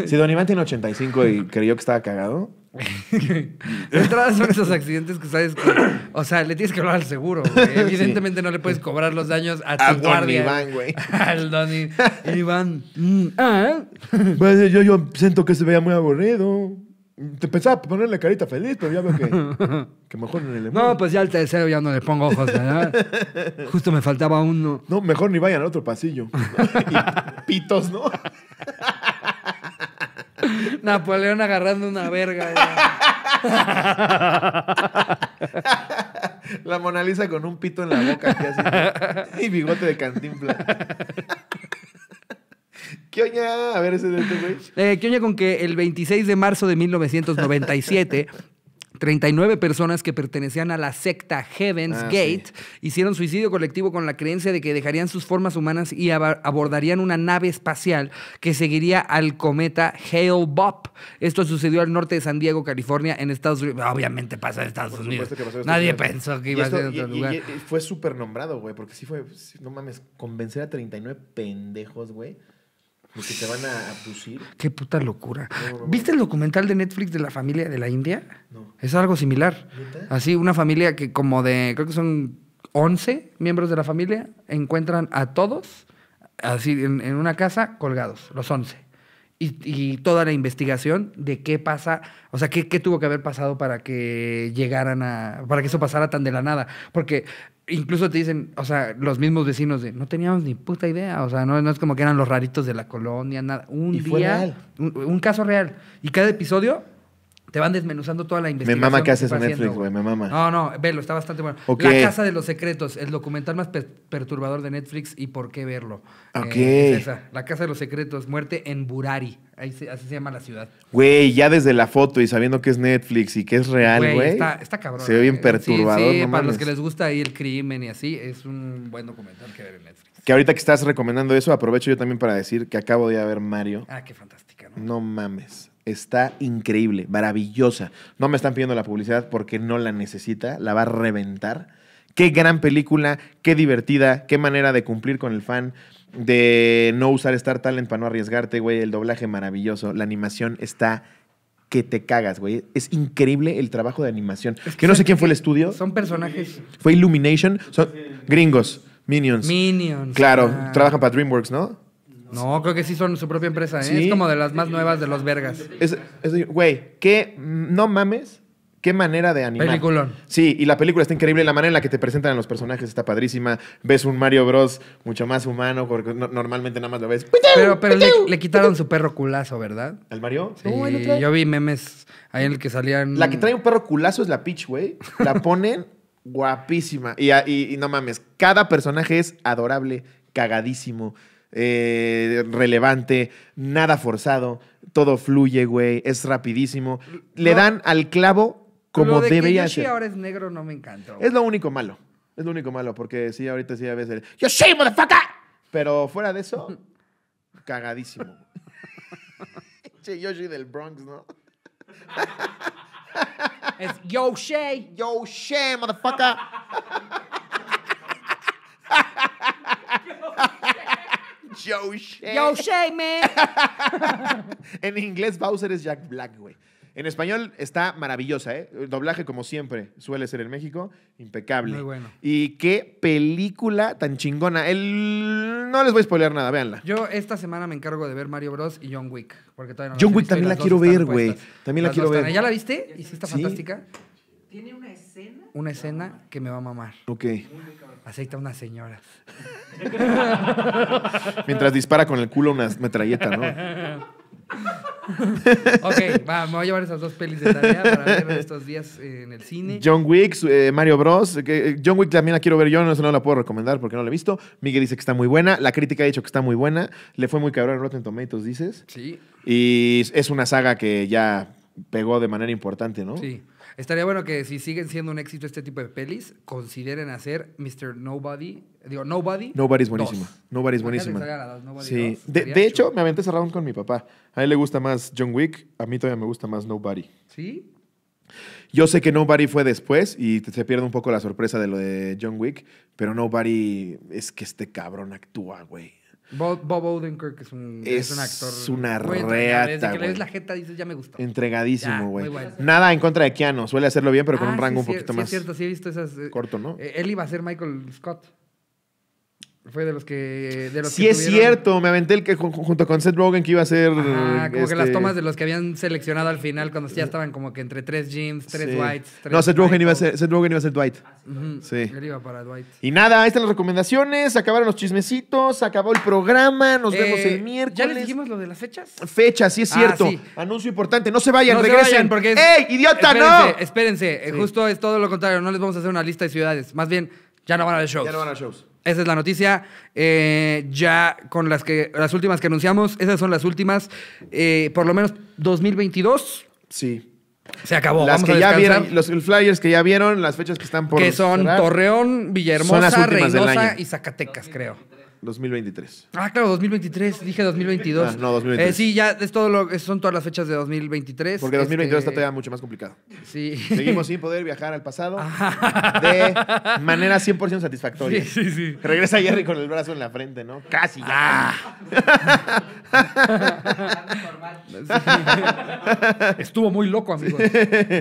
Si Don Iván tiene 85 y creyó que estaba cagado. de entrada son esos accidentes que sabes que. O sea, le tienes que hablar al seguro, Evidentemente no le puedes cobrar los daños a, tu don guardia. Iván, güey. Al Don Iván. ¿Ah? Yo, yo siento que se veía muy aburrido. Te pensaba ponerle carita feliz, pero ya veo que, que mejor en el No, pues ya el tercero ya no le pongo ojos, ¿verdad? Justo me faltaba uno. No, mejor ni vayan al otro pasillo. pitos, ¿no? Napoleón agarrando una verga. La Mona Lisa con un pito en la boca, y bigote de cantinfla. ¿Qué oña? A ver, ese este güey. Eh, ¿Qué oña con que el 26 de marzo de 1997 39 personas que pertenecían a la secta Heaven's ah, Gate hicieron suicidio colectivo con la creencia de que dejarían sus formas humanas y abordarían una nave espacial que seguiría al cometa Hale bopp Esto sucedió al norte de San Diego, California, en Estados Unidos. Obviamente pasa en Estados Unidos. Nadie pensó que iba a ser en otro lugar. fue súper nombrado, güey, porque sí fue, no mames, convencer a 39 pendejos, güey porque te van a, Qué puta locura. ¿Viste el documental de Netflix de la familia de la India? Es algo similar. Así, una familia que como de, creo que son 11 miembros de la familia, encuentran a todos, así, en, una casa, colgados, los 11. Y, toda la investigación de qué pasa, o sea, qué, qué, tuvo que haber pasado para que llegaran a, para que eso pasara tan de la nada. Porque incluso te dicen, o sea, los mismos vecinos de, no teníamos ni puta idea, o sea, no, es como que eran los raritos de la colonia, nada. Un día, un, caso real. Y cada episodio te van desmenuzando toda la investigación. Me mama que haces Netflix, güey, me mama. No, no, velo, está bastante bueno. La Casa de los Secretos, el documental más perturbador de Netflix y por qué verlo. Eh, ok. La Casa de los Secretos, muerte en Burari. así se llama la ciudad. Güey, ya desde la foto y sabiendo que es Netflix y que es real, güey. Está, cabrón. Se ve bien eh, perturbador. Sí, sí para los que les gusta ahí el crimen y así, es un buen documental que ver en Netflix. Que ahorita que estás recomendando eso, aprovecho yo también para decir que acabo de ir ver Mario. Ah, qué fantástica, ¿no? No mames está increíble, maravillosa. No me están pidiendo la publicidad porque no la necesita, la va a reventar. Qué gran película, qué divertida, qué manera de cumplir con el fan, de no usar Star Talent para no arriesgarte, güey. El doblaje maravilloso, la animación está que te cagas, güey. Es increíble el trabajo de animación. que, no sé quién fue el estudio. Son personajes. Fue Illumination, son gringos, Minions. Minions. Claro, ah. trabajan para DreamWorks, ¿no? No, creo que sí son su propia empresa, ¿eh? Es como de las más nuevas de los vergas. Es, güey, qué no mames, qué manera de animar. Sí, y la película está increíble, la manera en la que te presentan a los personajes está padrísima. Ves un Mario Bros mucho más humano, porque normalmente nada más lo ves. Pero, le, quitaron su perro culazo, ¿verdad? ¿El Mario? Sí, yo vi memes ahí en el que salían. La que trae un perro culazo es la Peach, güey. La ponen guapísima. Y, y no mames, cada personaje es adorable, cagadísimo. Eh, relevante, nada forzado, todo fluye, güey, es rapidísimo. Le dan al clavo como lo de debería que Yoshi ahora es negro no me encantó. Es lo único malo. Es lo único malo, porque sí, ahorita sí a veces. ¡Yoshi, motherfucker! Pero fuera de eso, cagadísimo. che, Yoshi del Bronx, ¿no? es Yoshi. Yoshi, motherfucker. Yo eh. shame, man. en inglés, Bowser es Jack Black, güey. En español está maravillosa, ¿eh? El doblaje, como siempre, suele ser en México, impecable. Muy bueno. Y qué película tan chingona. No les voy a spoiler nada, véanla. Yo esta semana me encargo de ver Mario Bros. y John Wick. John Wick también la, quiero ver, güey. También la quiero ver. ¿Ya la viste? ¿Y está fantástica? Tiene una escena una escena que me va a mamar. Ok. Aceita a una señora. Mientras dispara con el culo una metralleta, ¿no? ok, va, me voy a llevar esas dos pelis de tarea para ver estos días eh, en el cine. John Wick, eh, Mario Bros. Eh, John Wick también la quiero ver yo, no, no la puedo recomendar porque no la he visto. Miguel dice que está muy buena, la crítica ha dicho que está muy buena, le fue muy cabrón en Rotten Tomatoes, dices. Sí. Y es una saga que ya pegó de manera importante, ¿no? Sí. Estaría bueno que si siguen siendo un éxito este tipo de pelis, consideren hacer Mr. Nobody. Digo, Nobody. Nobody es buenísima. Nobody es buenísima. de, de hecho, me aventé ese round con mi papá. A él le gusta más John Wick, a mí todavía me gusta más Nobody. ¿Sí? Yo sé que Nobody fue después y se pierde un poco la sorpresa de lo de John Wick, pero Nobody es que este cabrón actúa, güey. Bob, Odenkirk es un, es, un actor. Es una reata. Desde que le ves la jeta dices, ya me gustó. Entregadísimo, güey. Nada en contra de Keanu. Suele hacerlo bien, pero con ah, un rango un poquito más. Es cierto, sí he visto esas. Eh, corto, ¿no? Eh, él iba a ser Michael Scott. Fue de los que. De los sí, es cierto. Me aventé el que junto con Seth Rogen que iba a ser. Ah, como que las este, tomas de los que habían seleccionado al final, cuando ya eh, estaban como que entre tres Jims, tres whites no, Seth Rogen, iba a ser, Seth iba a ser Dwight. Ah, sí. Él iba para Dwight. Y nada, ahí están las recomendaciones. Acabaron los chismecitos. Acabó el programa. Nos eh, vemos el miércoles. ¿Ya les dijimos lo de las fechas? Fechas, sí, es ah, cierto. Anuncio importante. No se vayan, regresen. porque ¡Ey, idiota, no! Espérense. Eh, justo es todo lo contrario. No les vamos a hacer una lista de ciudades. Más bien, ya no van a ver shows. Ya no van a shows. Esa es la noticia. Eh, ya con las que las últimas que anunciamos, esas son las últimas. Eh, por lo menos 2022. Sí. Se acabó. Vamos ya los flyers que ya vieron, las fechas que están por. Que son Torreón, Villahermosa, Reynosa y Zacatecas, creo. 2023. Ah, claro, 2023. Dije 2022. Ah, no, 2023. Eh, sí, ya es todo lo, son todas las fechas de 2023. Porque 2022 está este, todavía mucho más complicado. Sí. Seguimos sin poder viajar al pasado de manera 100% satisfactoria. Sí, sí, sí. Regresa Jerry con el brazo en la frente, ¿no? Casi. Ya. Ah. Estuvo muy loco, amigo.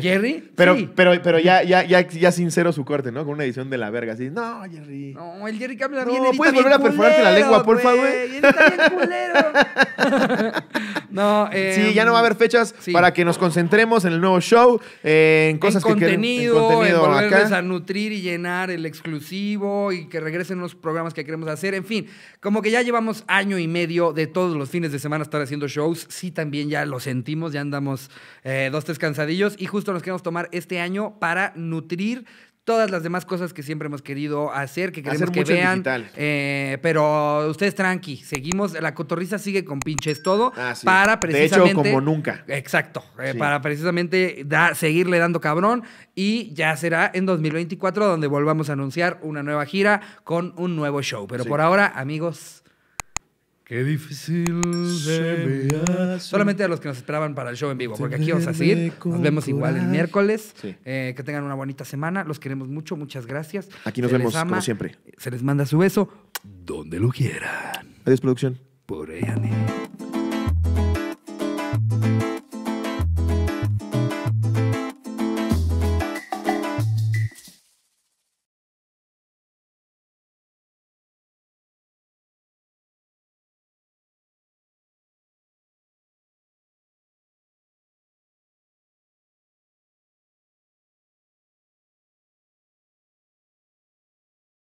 Jerry. Pero, pero, pero ya, ya, ya, ya sincero su corte, ¿no? Con una edición de la verga. Así, no, Jerry. No, el Jerry cambia la No, puedes volver a perforar la lengua, porfa, güey. no, eh, sí, ya no va a haber fechas para que nos concentremos en el nuevo show, eh, en cosas que contenido, en contenido en volverles a nutrir y llenar el exclusivo y que regresen los programas que queremos hacer. En fin, como que ya llevamos año y medio de todos los fines de semana estar haciendo shows. Sí, también ya lo sentimos, ya andamos eh, dos, tres cansadillos y justo nos queremos tomar este año para nutrir todas las demás cosas que siempre hemos querido hacer, que queremos que vean. Eh, pero ustedes tranqui, seguimos, la cotorriza sigue con pinches todo para precisamente. como nunca. Exacto, eh, para precisamente seguirle dando cabrón y ya será en 2024 donde volvamos a anunciar una nueva gira con un nuevo show. Pero por ahora, amigos, Qué difícil Solamente a los que nos esperaban para el show en vivo, porque aquí vamos a seguir. Nos vemos igual el miércoles. Eh, que tengan una bonita semana. Los queremos mucho. Muchas gracias. Aquí nos vemos, como siempre. Se les manda su beso donde lo quieran. Adiós, producción. Por ella.